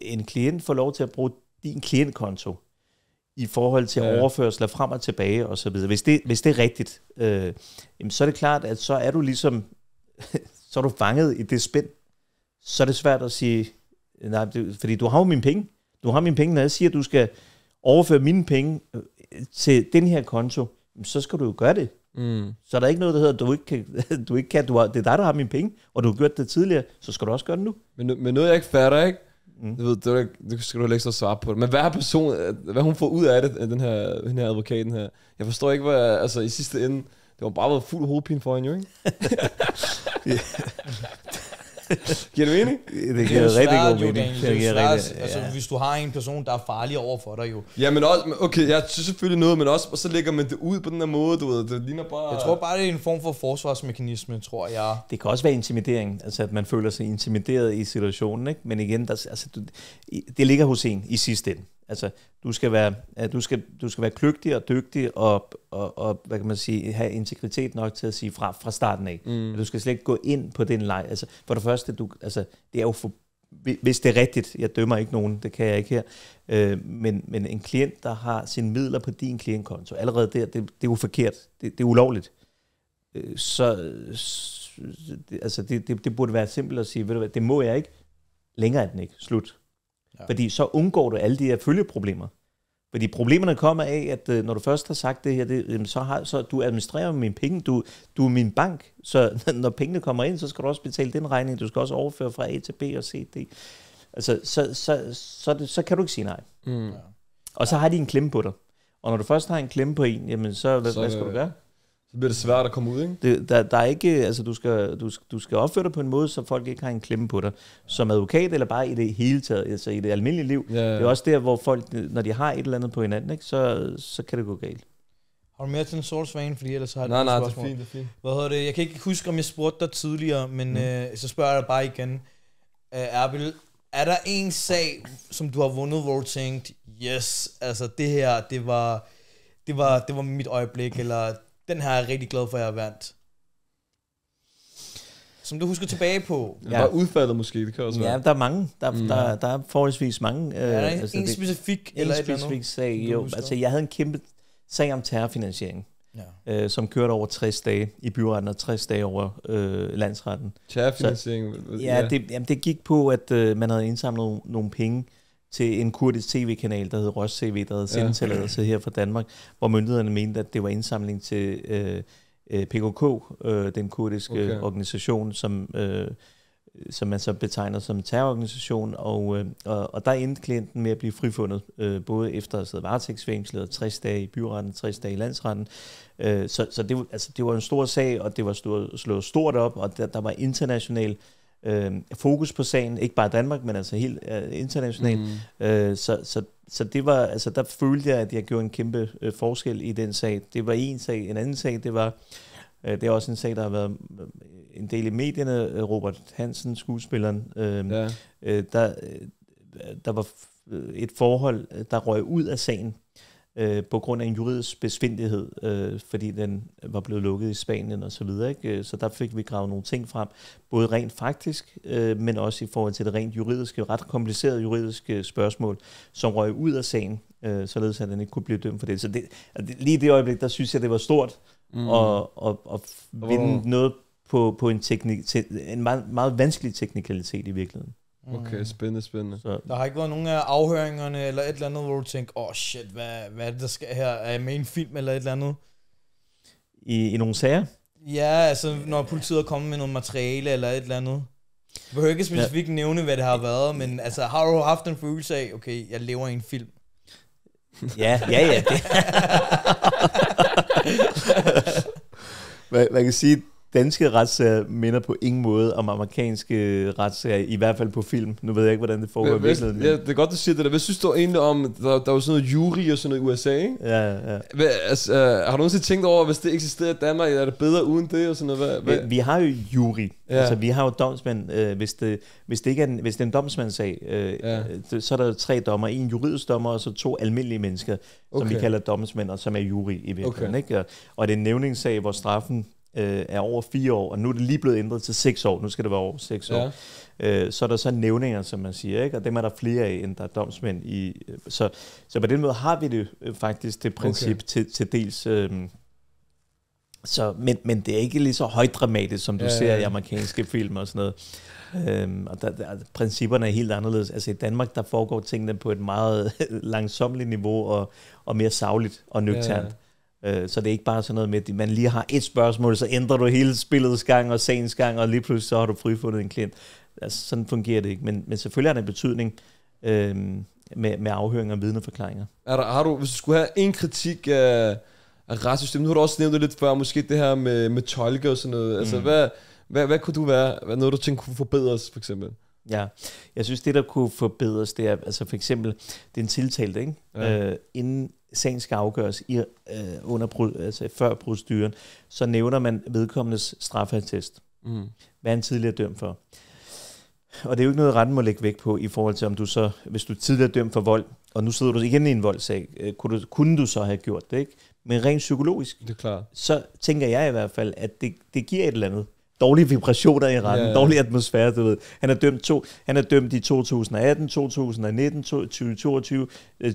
en klient får lov til at bruge din klientkonto i forhold til ja. overførsler frem og tilbage og så videre. Hvis det, hvis det er rigtigt, øh, jamen, så er det klart, at så er du ligesom, så er du fanget i det spænd. Så er det svært at sige, nej, det, fordi du har jo mine penge. Du har mine penge, når jeg siger, at du skal overføre mine penge øh, til den her konto, så skal du jo gøre det. Mm. Så er der ikke noget, der hedder, du ikke kan, du ikke kan du har, det er dig, der har mine penge, og du har gjort det tidligere, så skal du også gøre det nu. Men, men noget, jeg ikke fatter, ikke? Mm. Du ved, det, det skal du heller ikke så svare på. Det. Men hvad har person, hvad hun får ud af det, den her, den her advokaten her? Jeg forstår ikke, hvad, jeg, altså i sidste ende, det var bare været fuld hovedpine for hende, jo, ikke? giver det mening? Det giver det rigtig svært, god mening. Det, det, det giver svært, rigtig, altså, ja. hvis du har en person, der er farlig over for dig jo. Ja, men også, okay, jeg synes selvfølgelig noget, men også, og så lægger man det ud på den her måde, du ved, det ligner bare... Jeg tror bare, det er en form for forsvarsmekanisme, tror jeg. Det kan også være intimidering, altså at man føler sig intimideret i situationen, ikke? Men igen, der, altså, det ligger hos en i sidste ende. Altså, du skal være, du skal, du skal være kløgtig og dygtig og, og, og, hvad kan man sige, have integritet nok til at sige fra, fra starten af. Mm. Du skal slet ikke gå ind på den leg. Altså, for det første, du, altså, det er jo for, hvis det er rigtigt, jeg dømmer ikke nogen, det kan jeg ikke her, øh, men, men en klient, der har sine midler på din klientkonto, allerede der, det, det er jo forkert, det, det er ulovligt. Øh, så altså, det, det, det burde være simpelt at sige, ved du hvad, det må jeg ikke, længere er den ikke, slut. Ja. Fordi så undgår du alle de her følgeproblemer. Fordi problemerne kommer af, at øh, når du først har sagt det her, det, så, har, så du administrerer mine penge, du, du er min bank, så når pengene kommer ind, så skal du også betale den regning, du skal også overføre fra A til B og C, D. Altså, så, så, så, det, så kan du ikke sige nej. Mm. Og så har de en klemme på dig. Og når du først har en klemme på en, jamen så, hvad, så hvad skal du øh, gøre? Så bliver det svært at komme ud, ikke? Det, der, der er ikke, altså, du, skal, du, du skal opføre dig på en måde, så folk ikke har en klemme på dig. Som advokat eller bare i det hele taget, altså i det almindelige liv. Ja, ja. Det er også der, hvor folk, når de har et eller andet på hinanden, ikke, så, så kan det gå galt. Har du mere til en sortsvane, fordi ellers har jeg nej, nej, spørgsmål. det er fint, det er fint. Hvad hedder det? Jeg kan ikke huske, om jeg spurgte dig tidligere, men mm. øh, så spørger jeg dig bare igen. Øh, Erbil, er der en sag, som du har vundet, hvor du tænkte, yes, altså det her, det var, det var, det var mit øjeblik, eller den her er jeg rigtig glad for, at jeg har vandt. Som du husker tilbage på. Ja. Bare udfaldet måske, det kan også være. Ja, der er mange. Der, mm. der, der er forholdsvis mange. ja, øh, der er altså, en specifik eller specifik eller sag, jo. Altså, jeg havde en kæmpe sag om terrorfinansiering. Ja. Øh, som kørte over 60 dage i byretten og 60 dage over øh, landsretten. Terrorfinansiering? Så, ja, ja. Det, jamen, det gik på, at øh, man havde indsamlet nogle, nogle penge til en kurdisk tv-kanal, der hed Ros TV, der havde sendetilladelse ja. her fra Danmark, hvor myndighederne mente, at det var indsamling til øh, øh PKK, øh, den kurdiske okay. organisation, som, øh, som man så betegner som terrororganisation, og, øh, og, og der endte klienten med at blive frifundet, øh, både efter at have siddet varetægtsfængslet 60 dage i byretten, 60 dage i landsretten. Øh, så så det, altså, det var en stor sag, og det var slået, slået stort op, og der, der var international øh, fokus på sagen, ikke bare i Danmark, men altså helt øh, internationalt. Mm. Øh, så, så, så det var, altså der følte jeg, at jeg gjorde en kæmpe øh, forskel i den sag. Det var en sag. En anden sag, det var, øh, det er også en sag, der har været øh, en del i medierne. Øh, Robert Hansen, skuespilleren, øh, ja. øh, der, øh, der var øh, et forhold, der røg ud af sagen øh, på grund af en juridisk besvindelighed, øh, fordi den var blevet lukket i Spanien og så videre. Ikke? Øh, så der fik vi gravet nogle ting frem, både rent faktisk, øh, men også i forhold til det rent juridiske, ret komplicerede juridiske spørgsmål, som røg ud af sagen, øh, således at den ikke kunne blive dømt for det. Så det, lige det øjeblik, der synes jeg, det var stort mm. at, at, at vinde oh. noget på, på en, teknik, en meget, meget vanskelig teknikalitet i virkeligheden. Okay, mm. spændende, spændende. Så. Der har ikke været nogen af afhøringerne eller et eller andet, hvor du tænkte, åh oh shit, hvad, hvad er det, der skal her? Er jeg med i en film eller et eller andet? I, i nogle sager? Ja, altså når politiet er kommet med noget materiale eller et eller andet. Du behøver ikke specifikt ja. nævne, hvad det har været, men altså, har du haft en følelse af, okay, jeg lever i en film? ja, ja, ja. Det. man, man kan sige, danske retssager minder på ingen måde om amerikanske retssager, i hvert fald på film. Nu ved jeg ikke, hvordan det foregår i virkeligheden. Ja, det er godt, du siger det der. Hvad synes du egentlig om, der, der var sådan noget jury og sådan noget i USA, ikke? Ja, ja. Hvad, altså, uh, har du nogensinde tænkt over, hvis det eksisterer i Danmark, er det bedre uden det og sådan noget? Hvad, hvad? Ja, vi har jo jury. Ja. Altså, vi har jo domsmænd. Øh, hvis, det, hvis, det ikke er en, hvis det er en domsmandssag, øh, ja. Øh, så er der tre dommer. En juridisk dommer, og så to almindelige mennesker, okay. som vi kalder domsmænd, og som er jury i virkeligheden. Okay. Ikke? Og, og det er en nævningssag, hvor straffen øh, er over fire år, og nu er det lige blevet ændret til seks år. Nu skal det være over seks ja. år. Øh, så er der så nævninger, som man siger, ikke? og dem er der flere af, end der er domsmænd. I, øh, så, så på den måde har vi det øh, faktisk, det princip okay. til, til dels... Øh, så, men, men det er ikke lige så højdramatisk, som du ja, ser ja. i amerikanske film og sådan noget. Øhm, og der, der, principperne er helt anderledes. Altså i Danmark, der foregår tingene på et meget langsomt niveau og, og mere savligt og nøgternt. Ja. Øh, så det er ikke bare sådan noget med, at man lige har et spørgsmål, så ændrer du hele spillets gang og sagens gang, og lige pludselig så har du frifundet en klient. Altså, sådan fungerer det ikke. Men, men selvfølgelig har det en betydning øh, med, med afhøring og vidneforklaringer. Er der, har du, hvis du skulle have en kritik af, af retssystemet, nu har du også nævnt det lidt før, måske det her med, med tolke og sådan noget. Altså, mm. hvad, hvad, hvad kunne du være, hvad noget du tænker kunne forbedres, for eksempel? Ja, jeg synes det der kunne forbedres, det er altså for eksempel, det er en tiltalt, ikke? Ja. Øh, inden sagen skal afgøres i, øh, under, altså før proceduren, så nævner man vedkommendes straffatest. Mm. Hvad han tidligere dømt for. Og det er jo ikke noget, retten må lægge vægt på i forhold til, om du så, hvis du tidligere dømt for vold, og nu sidder du igen i en voldsag, øh, kunne, du, kunne du så have gjort det, ikke? Men rent psykologisk, det er klart. så tænker jeg i hvert fald, at det, det giver et eller andet dårlige vibrationer i retten, ja, ja. dårlig atmosfære, du ved. Han er dømt, to, han er dømt i 2018, 2019, 2022 øh,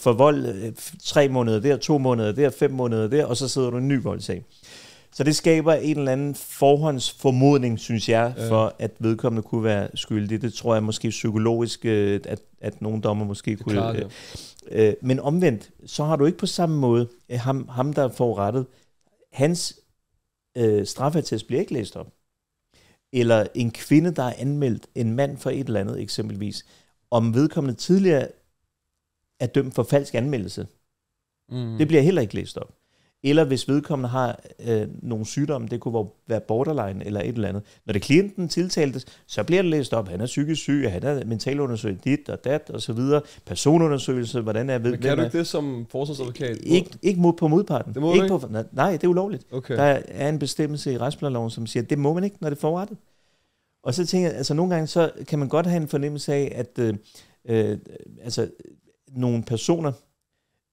for vold, øh, tre måneder der, to måneder der, fem måneder der, og så sidder du en ny voldsag. Så det skaber en eller anden forhåndsformodning, synes jeg, ja. for at vedkommende kunne være skyldig. Det tror jeg måske psykologisk, øh, at, at nogle dommer måske det kunne... Klart, øh, ja. men omvendt, så har du ikke på samme måde ham, ham der får forurettet. Hans øh, straffetest bliver ikke læst op. Eller en kvinde, der er anmeldt en mand for et eller andet eksempelvis, om vedkommende tidligere er dømt for falsk anmeldelse. Mm. Det bliver heller ikke læst op eller hvis vedkommende har øh, nogle sygdomme, det kunne være borderline eller et eller andet. Når det klienten tiltaltes, så bliver det læst op, han er psykisk syg, han er mentalundersøgelse, dit og dat og så videre, personundersøgelse, hvordan er ved... Men kan du ikke det som forsvarsadvokat? Ikke, ikke mod, på modparten. Det må ikke, ikke. På, nej, det er ulovligt. Okay. Der er en bestemmelse i retsplanloven, som siger, at det må man ikke, når det er forrettet. Og så tænker jeg, altså nogle gange, så kan man godt have en fornemmelse af, at øh, øh, altså, nogle personer,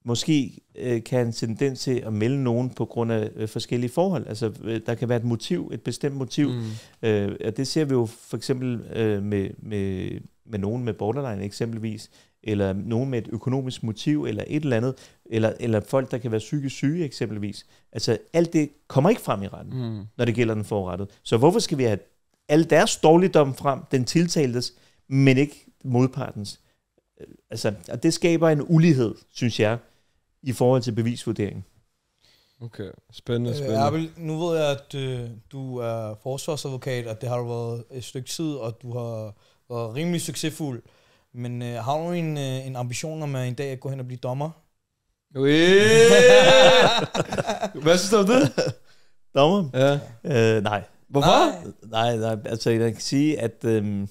måske øh, kan en tendens til at melde nogen på grund af øh, forskellige forhold. Altså, øh, der kan være et motiv, et bestemt motiv. Mm. Øh, og det ser vi jo for eksempel øh, med, med, med nogen med borderline eksempelvis, eller nogen med et økonomisk motiv, eller et eller andet, eller, eller folk, der kan være psykisk syge eksempelvis. Altså, alt det kommer ikke frem i retten, mm. når det gælder den forrettet. Så hvorfor skal vi have alle deres dårligdom frem, den tiltaltes, men ikke modpartens? Øh, altså, og det skaber en ulighed, synes jeg, i forhold til bevisvurderingen. Okay, spændende, øh, spændende. Øh, Abel, nu ved jeg, at øh, du er forsvarsadvokat, og det har du været et stykke tid, og du har været rimelig succesfuld. Men øh, har du en, øh, en ambition om at øh, en dag at gå hen og blive dommer? Øh. Hvad synes du om det? Dommer? Ja. Øh, nej. Hvorfor? Nej, nej, nej altså jeg kan sige, at... Øh,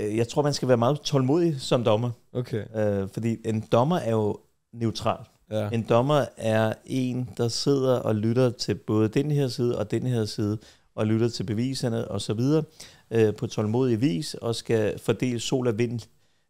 Øh, jeg tror, man skal være meget tålmodig som dommer. Okay. Øh, fordi en dommer er jo neutral. Ja. En dommer er en, der sidder og lytter til både den her side og den her side, og lytter til beviserne og så videre øh, på tålmodig vis, og skal fordele sol og vind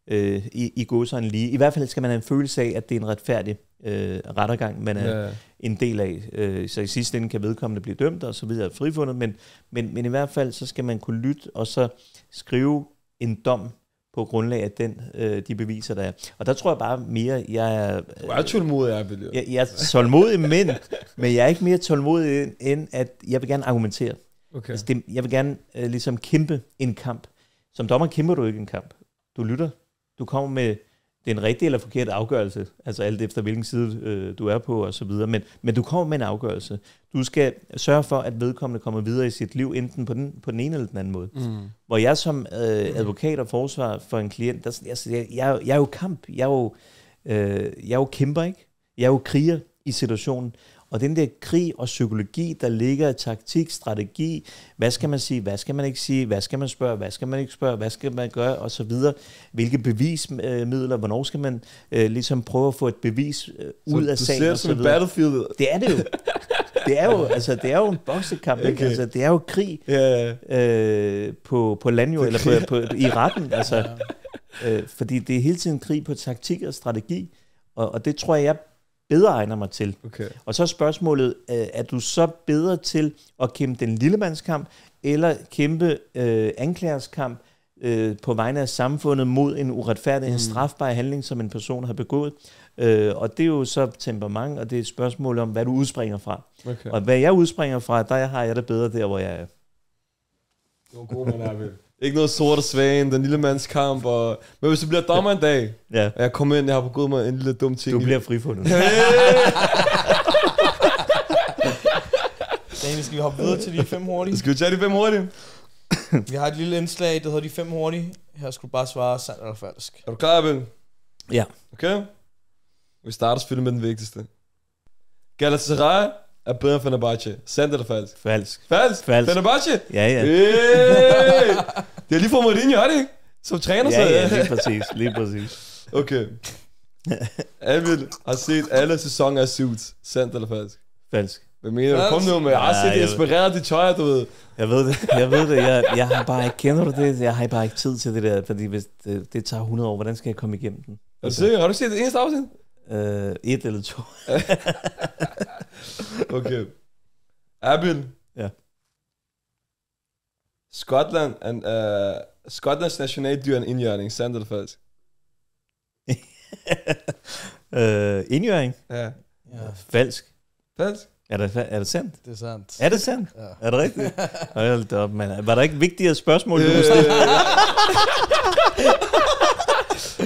øh, i, i godsøjne lige. I hvert fald skal man have en følelse af, at det er en retfærdig øh, rettergang, man er ja. en del af. Øh, så i sidste ende kan vedkommende blive dømt og så videre frifundet, men, men, men i hvert fald så skal man kunne lytte og så skrive en dom på grundlag af den, øh, de beviser, der er. Og der tror jeg bare mere, jeg er... Du er tålmodig, jeg Jeg, jeg er tålmodig, men, men jeg er ikke mere tålmodig, end at jeg vil gerne argumentere. Okay. Altså det, jeg vil gerne øh, ligesom kæmpe en kamp. Som dommer kæmper du ikke en kamp. Du lytter. Du kommer med det er en rigtig eller forkert afgørelse, altså alt efter hvilken side øh, du er på og så videre, men, men du kommer med en afgørelse. Du skal sørge for, at vedkommende kommer videre i sit liv, enten på den, på den ene eller den anden måde. Mm. Hvor jeg som øh, advokat og forsvar for en klient, der, jeg, jeg, jeg, er jo kamp, jeg er jo, øh, jeg er jo kæmper, ikke? Jeg er jo kriger i situationen, og den der krig og psykologi, der ligger i taktik, strategi, hvad skal man sige, hvad skal man ikke sige, hvad skal man spørge, hvad skal man ikke spørge, hvad skal man gøre, og så videre. Hvilke bevismidler, hvornår skal man øh, ligesom prøve at få et bevis øh, ud så af sagen. Så det som videre. battlefield. Det er det jo. Det er jo, altså, det er jo en boksekamp, okay. Altså, det er jo krig yeah. øh, på, på landjord, eller på, på, i retten. Altså, øh, fordi det er hele tiden krig på taktik og strategi. Og, og det tror jeg, jeg bedre egner mig til. Okay. Og så er spørgsmålet, øh, er du så bedre til at kæmpe den lillemandskamp, eller kæmpe øh, anklagerskamp øh, på vegne af samfundet mod en uretfærdig, mm. en strafbar handling, som en person har begået? Øh, og det er jo så temperament, og det er et spørgsmål om, hvad du udspringer fra. Okay. Og hvad jeg udspringer fra, der har jeg det bedre der, hvor jeg er. Nogle gode man er ved. Ikke noget sorte svan, den lille mands kamp. Og... Men hvis du bliver dommer en dag, ja. og jeg kommer ind, jeg har god mig en lille dum ting. Du bliver frifundet. Daniel, skal vi hoppe videre til de fem hurtige? Skal vi tage de fem hurtige? vi har et lille indslag, der hedder de fem hurtige. Her skal du bare svare sandt eller falsk. Er du klar, Abel? Ja. Okay. Vi starter selvfølgelig med den vigtigste. Galatasaray er bedre end Fenerbahce. Sandt eller falsk? Falsk. Falsk? Falsk. Fenerbahce? Ja, ja. Hey! Det er lige fra Mourinho, har det ikke? Som træner sig. Ja, ja, lige præcis. Lige præcis. Okay. Emil har set alle sæsoner af Suits. Sandt eller falsk? Falsk. Hvad mener du? Kom nu med. Jeg har set inspireret i tøj, du ved. Jeg ved det. Jeg ved det. Jeg, jeg har bare ikke, kender du det? Jeg har bare ikke tid til det der, fordi hvis det, det tager 100 år, hvordan skal jeg komme igennem den? Er du sikker? Har du set det eneste afsnit? Uh, et eller to. okay. Abin. Ja. Skotland, and, uh, Skotlands nationaldyr er en indgjørning. sandt eller falsk? uh, øh, indgjørning? Ja. ja. Falsk. Falsk? Er det, er det sandt? Det er sandt. Er det sandt? Ja. Er det rigtigt? Hold op, man. Var der ikke vigtigere spørgsmål, du øh, stille?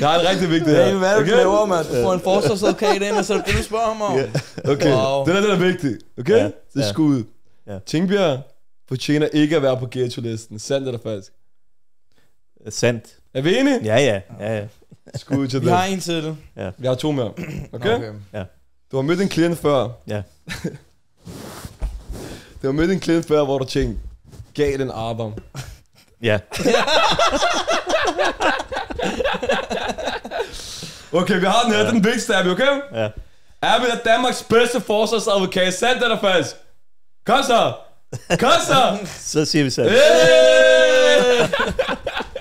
Der er en rigtig vigtig her. Hey, hvad er det, okay? du laver, mand? Du får en forsvarsadvokat ind, og så er det du spørger ham om. Yeah. Okay, wow. den er den er vigtig. Okay? Ja. Det er ja. skud. Ja. Tingbjerg fortjener ikke at være på ghetto-listen. Sandt eller falsk? Øh, sandt. Er vi enige? Ja, ja. ja, ja. Skud til det. Vi har en til. Ja. Vi har to mere. Okay? okay. Ja. Du har mødt en klient før. Ja. du har mødt en klient før, hvor du tænkte, gav den arbejde. Ja. okay, vi har den her. Ja. Den vigtigste, Abby, okay? Ja. Abby er Danmarks bedste forsvarsadvokat. Sandt eller falsk? Kom så! Kom så! så siger vi sandt. Hey!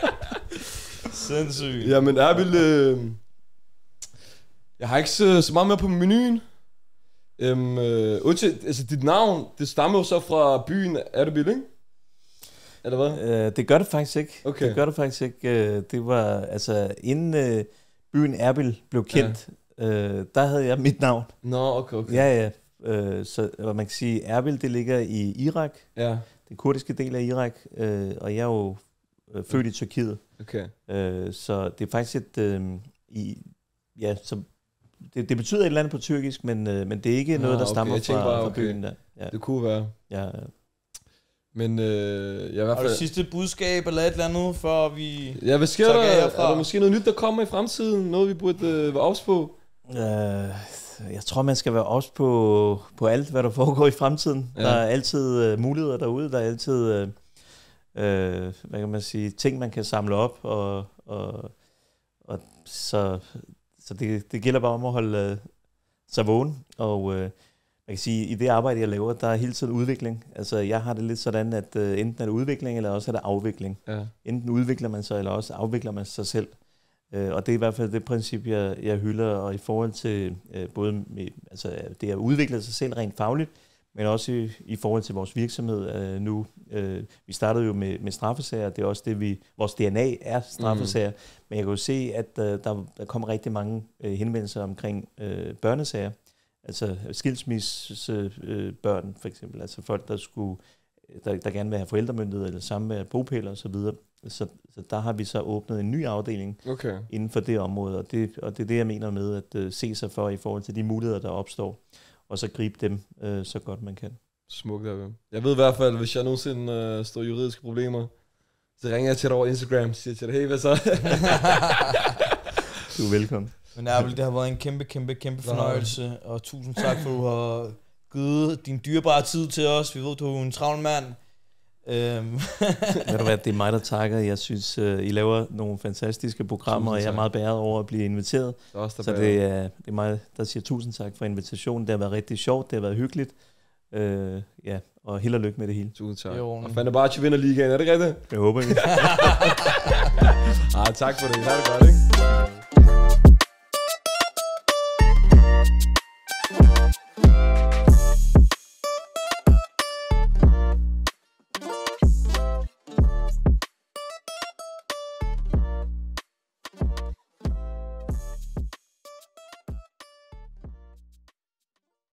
Sindssygt. Jamen, Abby... Øh... Jeg har ikke så, så meget mere på menuen. Øhm, øh, altså, dit navn, det stammer jo så fra byen Erbil, ikke? eller hvad? Øh, det gør det faktisk ikke. Okay. Det gør det faktisk ikke. Øh, det var, altså, inden øh, byen Erbil blev kendt, ja. øh, der havde jeg mit navn. Nå, okay, okay. Ja, ja. Øh, så man kan sige, Erbil, det ligger i Irak. Ja. Den kurdiske del af Irak. Øh, og jeg er jo øh, født i Tyrkiet. Okay. Øh, så det er faktisk et... Øh, i, ja, så det, det betyder et eller andet på tyrkisk, men, øh, men det er ikke ah, noget, der okay. stammer fra, bare, okay. byen der. Ja. Det kunne være. Ja, men øh, jeg i hvert fald... Har du sidste budskab eller et eller andet, for vi... Ja, hvad sker der? Er der måske noget nyt, der kommer i fremtiden? Noget, vi burde øh, være ops på? Øh, jeg tror, man skal være ops på, på alt, hvad der foregår i fremtiden. Ja. Der er altid øh, muligheder derude. Der er altid, øh, øh, hvad kan man sige, ting, man kan samle op. Og, og, og så så det, det gælder bare om at holde øh, sig vågen. Og... Øh, man kan sige, i det arbejde, jeg laver, der er hele tiden udvikling. Altså, jeg har det lidt sådan, at uh, enten er det udvikling, eller også er det afvikling. Ja. Enten udvikler man sig, eller også afvikler man sig selv. Uh, og det er i hvert fald det princip, jeg, jeg hylder, og i forhold til uh, både med, altså, det at udvikle sig selv rent fagligt, men også i, i forhold til vores virksomhed uh, nu. Uh, vi startede jo med, med straffesager, det er også det, vi, vores DNA er straffesager, mm. men jeg kan jo se, at uh, der, der kommer rigtig mange uh, henvendelser omkring uh, børnesager, altså skilsmissebørn for eksempel, altså folk, der skulle der, der gerne vil have forældremyndighed eller sammen med bopæler og Så, videre. så, så der har vi så åbnet en ny afdeling okay. inden for det område, og det, og det er det, jeg mener med at uh, se sig for i forhold til de muligheder, der opstår, og så gribe dem uh, så godt man kan. Smukt af Jeg ved i hvert fald, hvis jeg nogensinde uh, står i juridiske problemer, så ringer jeg til dig over Instagram og siger til dig, hey, hvad så? du er velkommen. Men Abel, det har været en kæmpe, kæmpe, kæmpe fornøjelse, og tusind tak for, at du har givet din dyrebare tid til os. Vi ved, du er en travl mand. Øhm. det er mig, der takker. Jeg synes, øh, I laver nogle fantastiske programmer, og jeg er meget bæret over at blive inviteret. Det også, så det er, det er mig, der siger tusind tak for invitationen. Det har været rigtig sjovt, det har været hyggeligt. Øh, ja, og held og lykke med det hele. Tusind tak. Jo, og Fenerbahce vinder ligaen, er det rigtigt? Jeg håber ikke. ah, tak for det. Ha' det godt, ikke?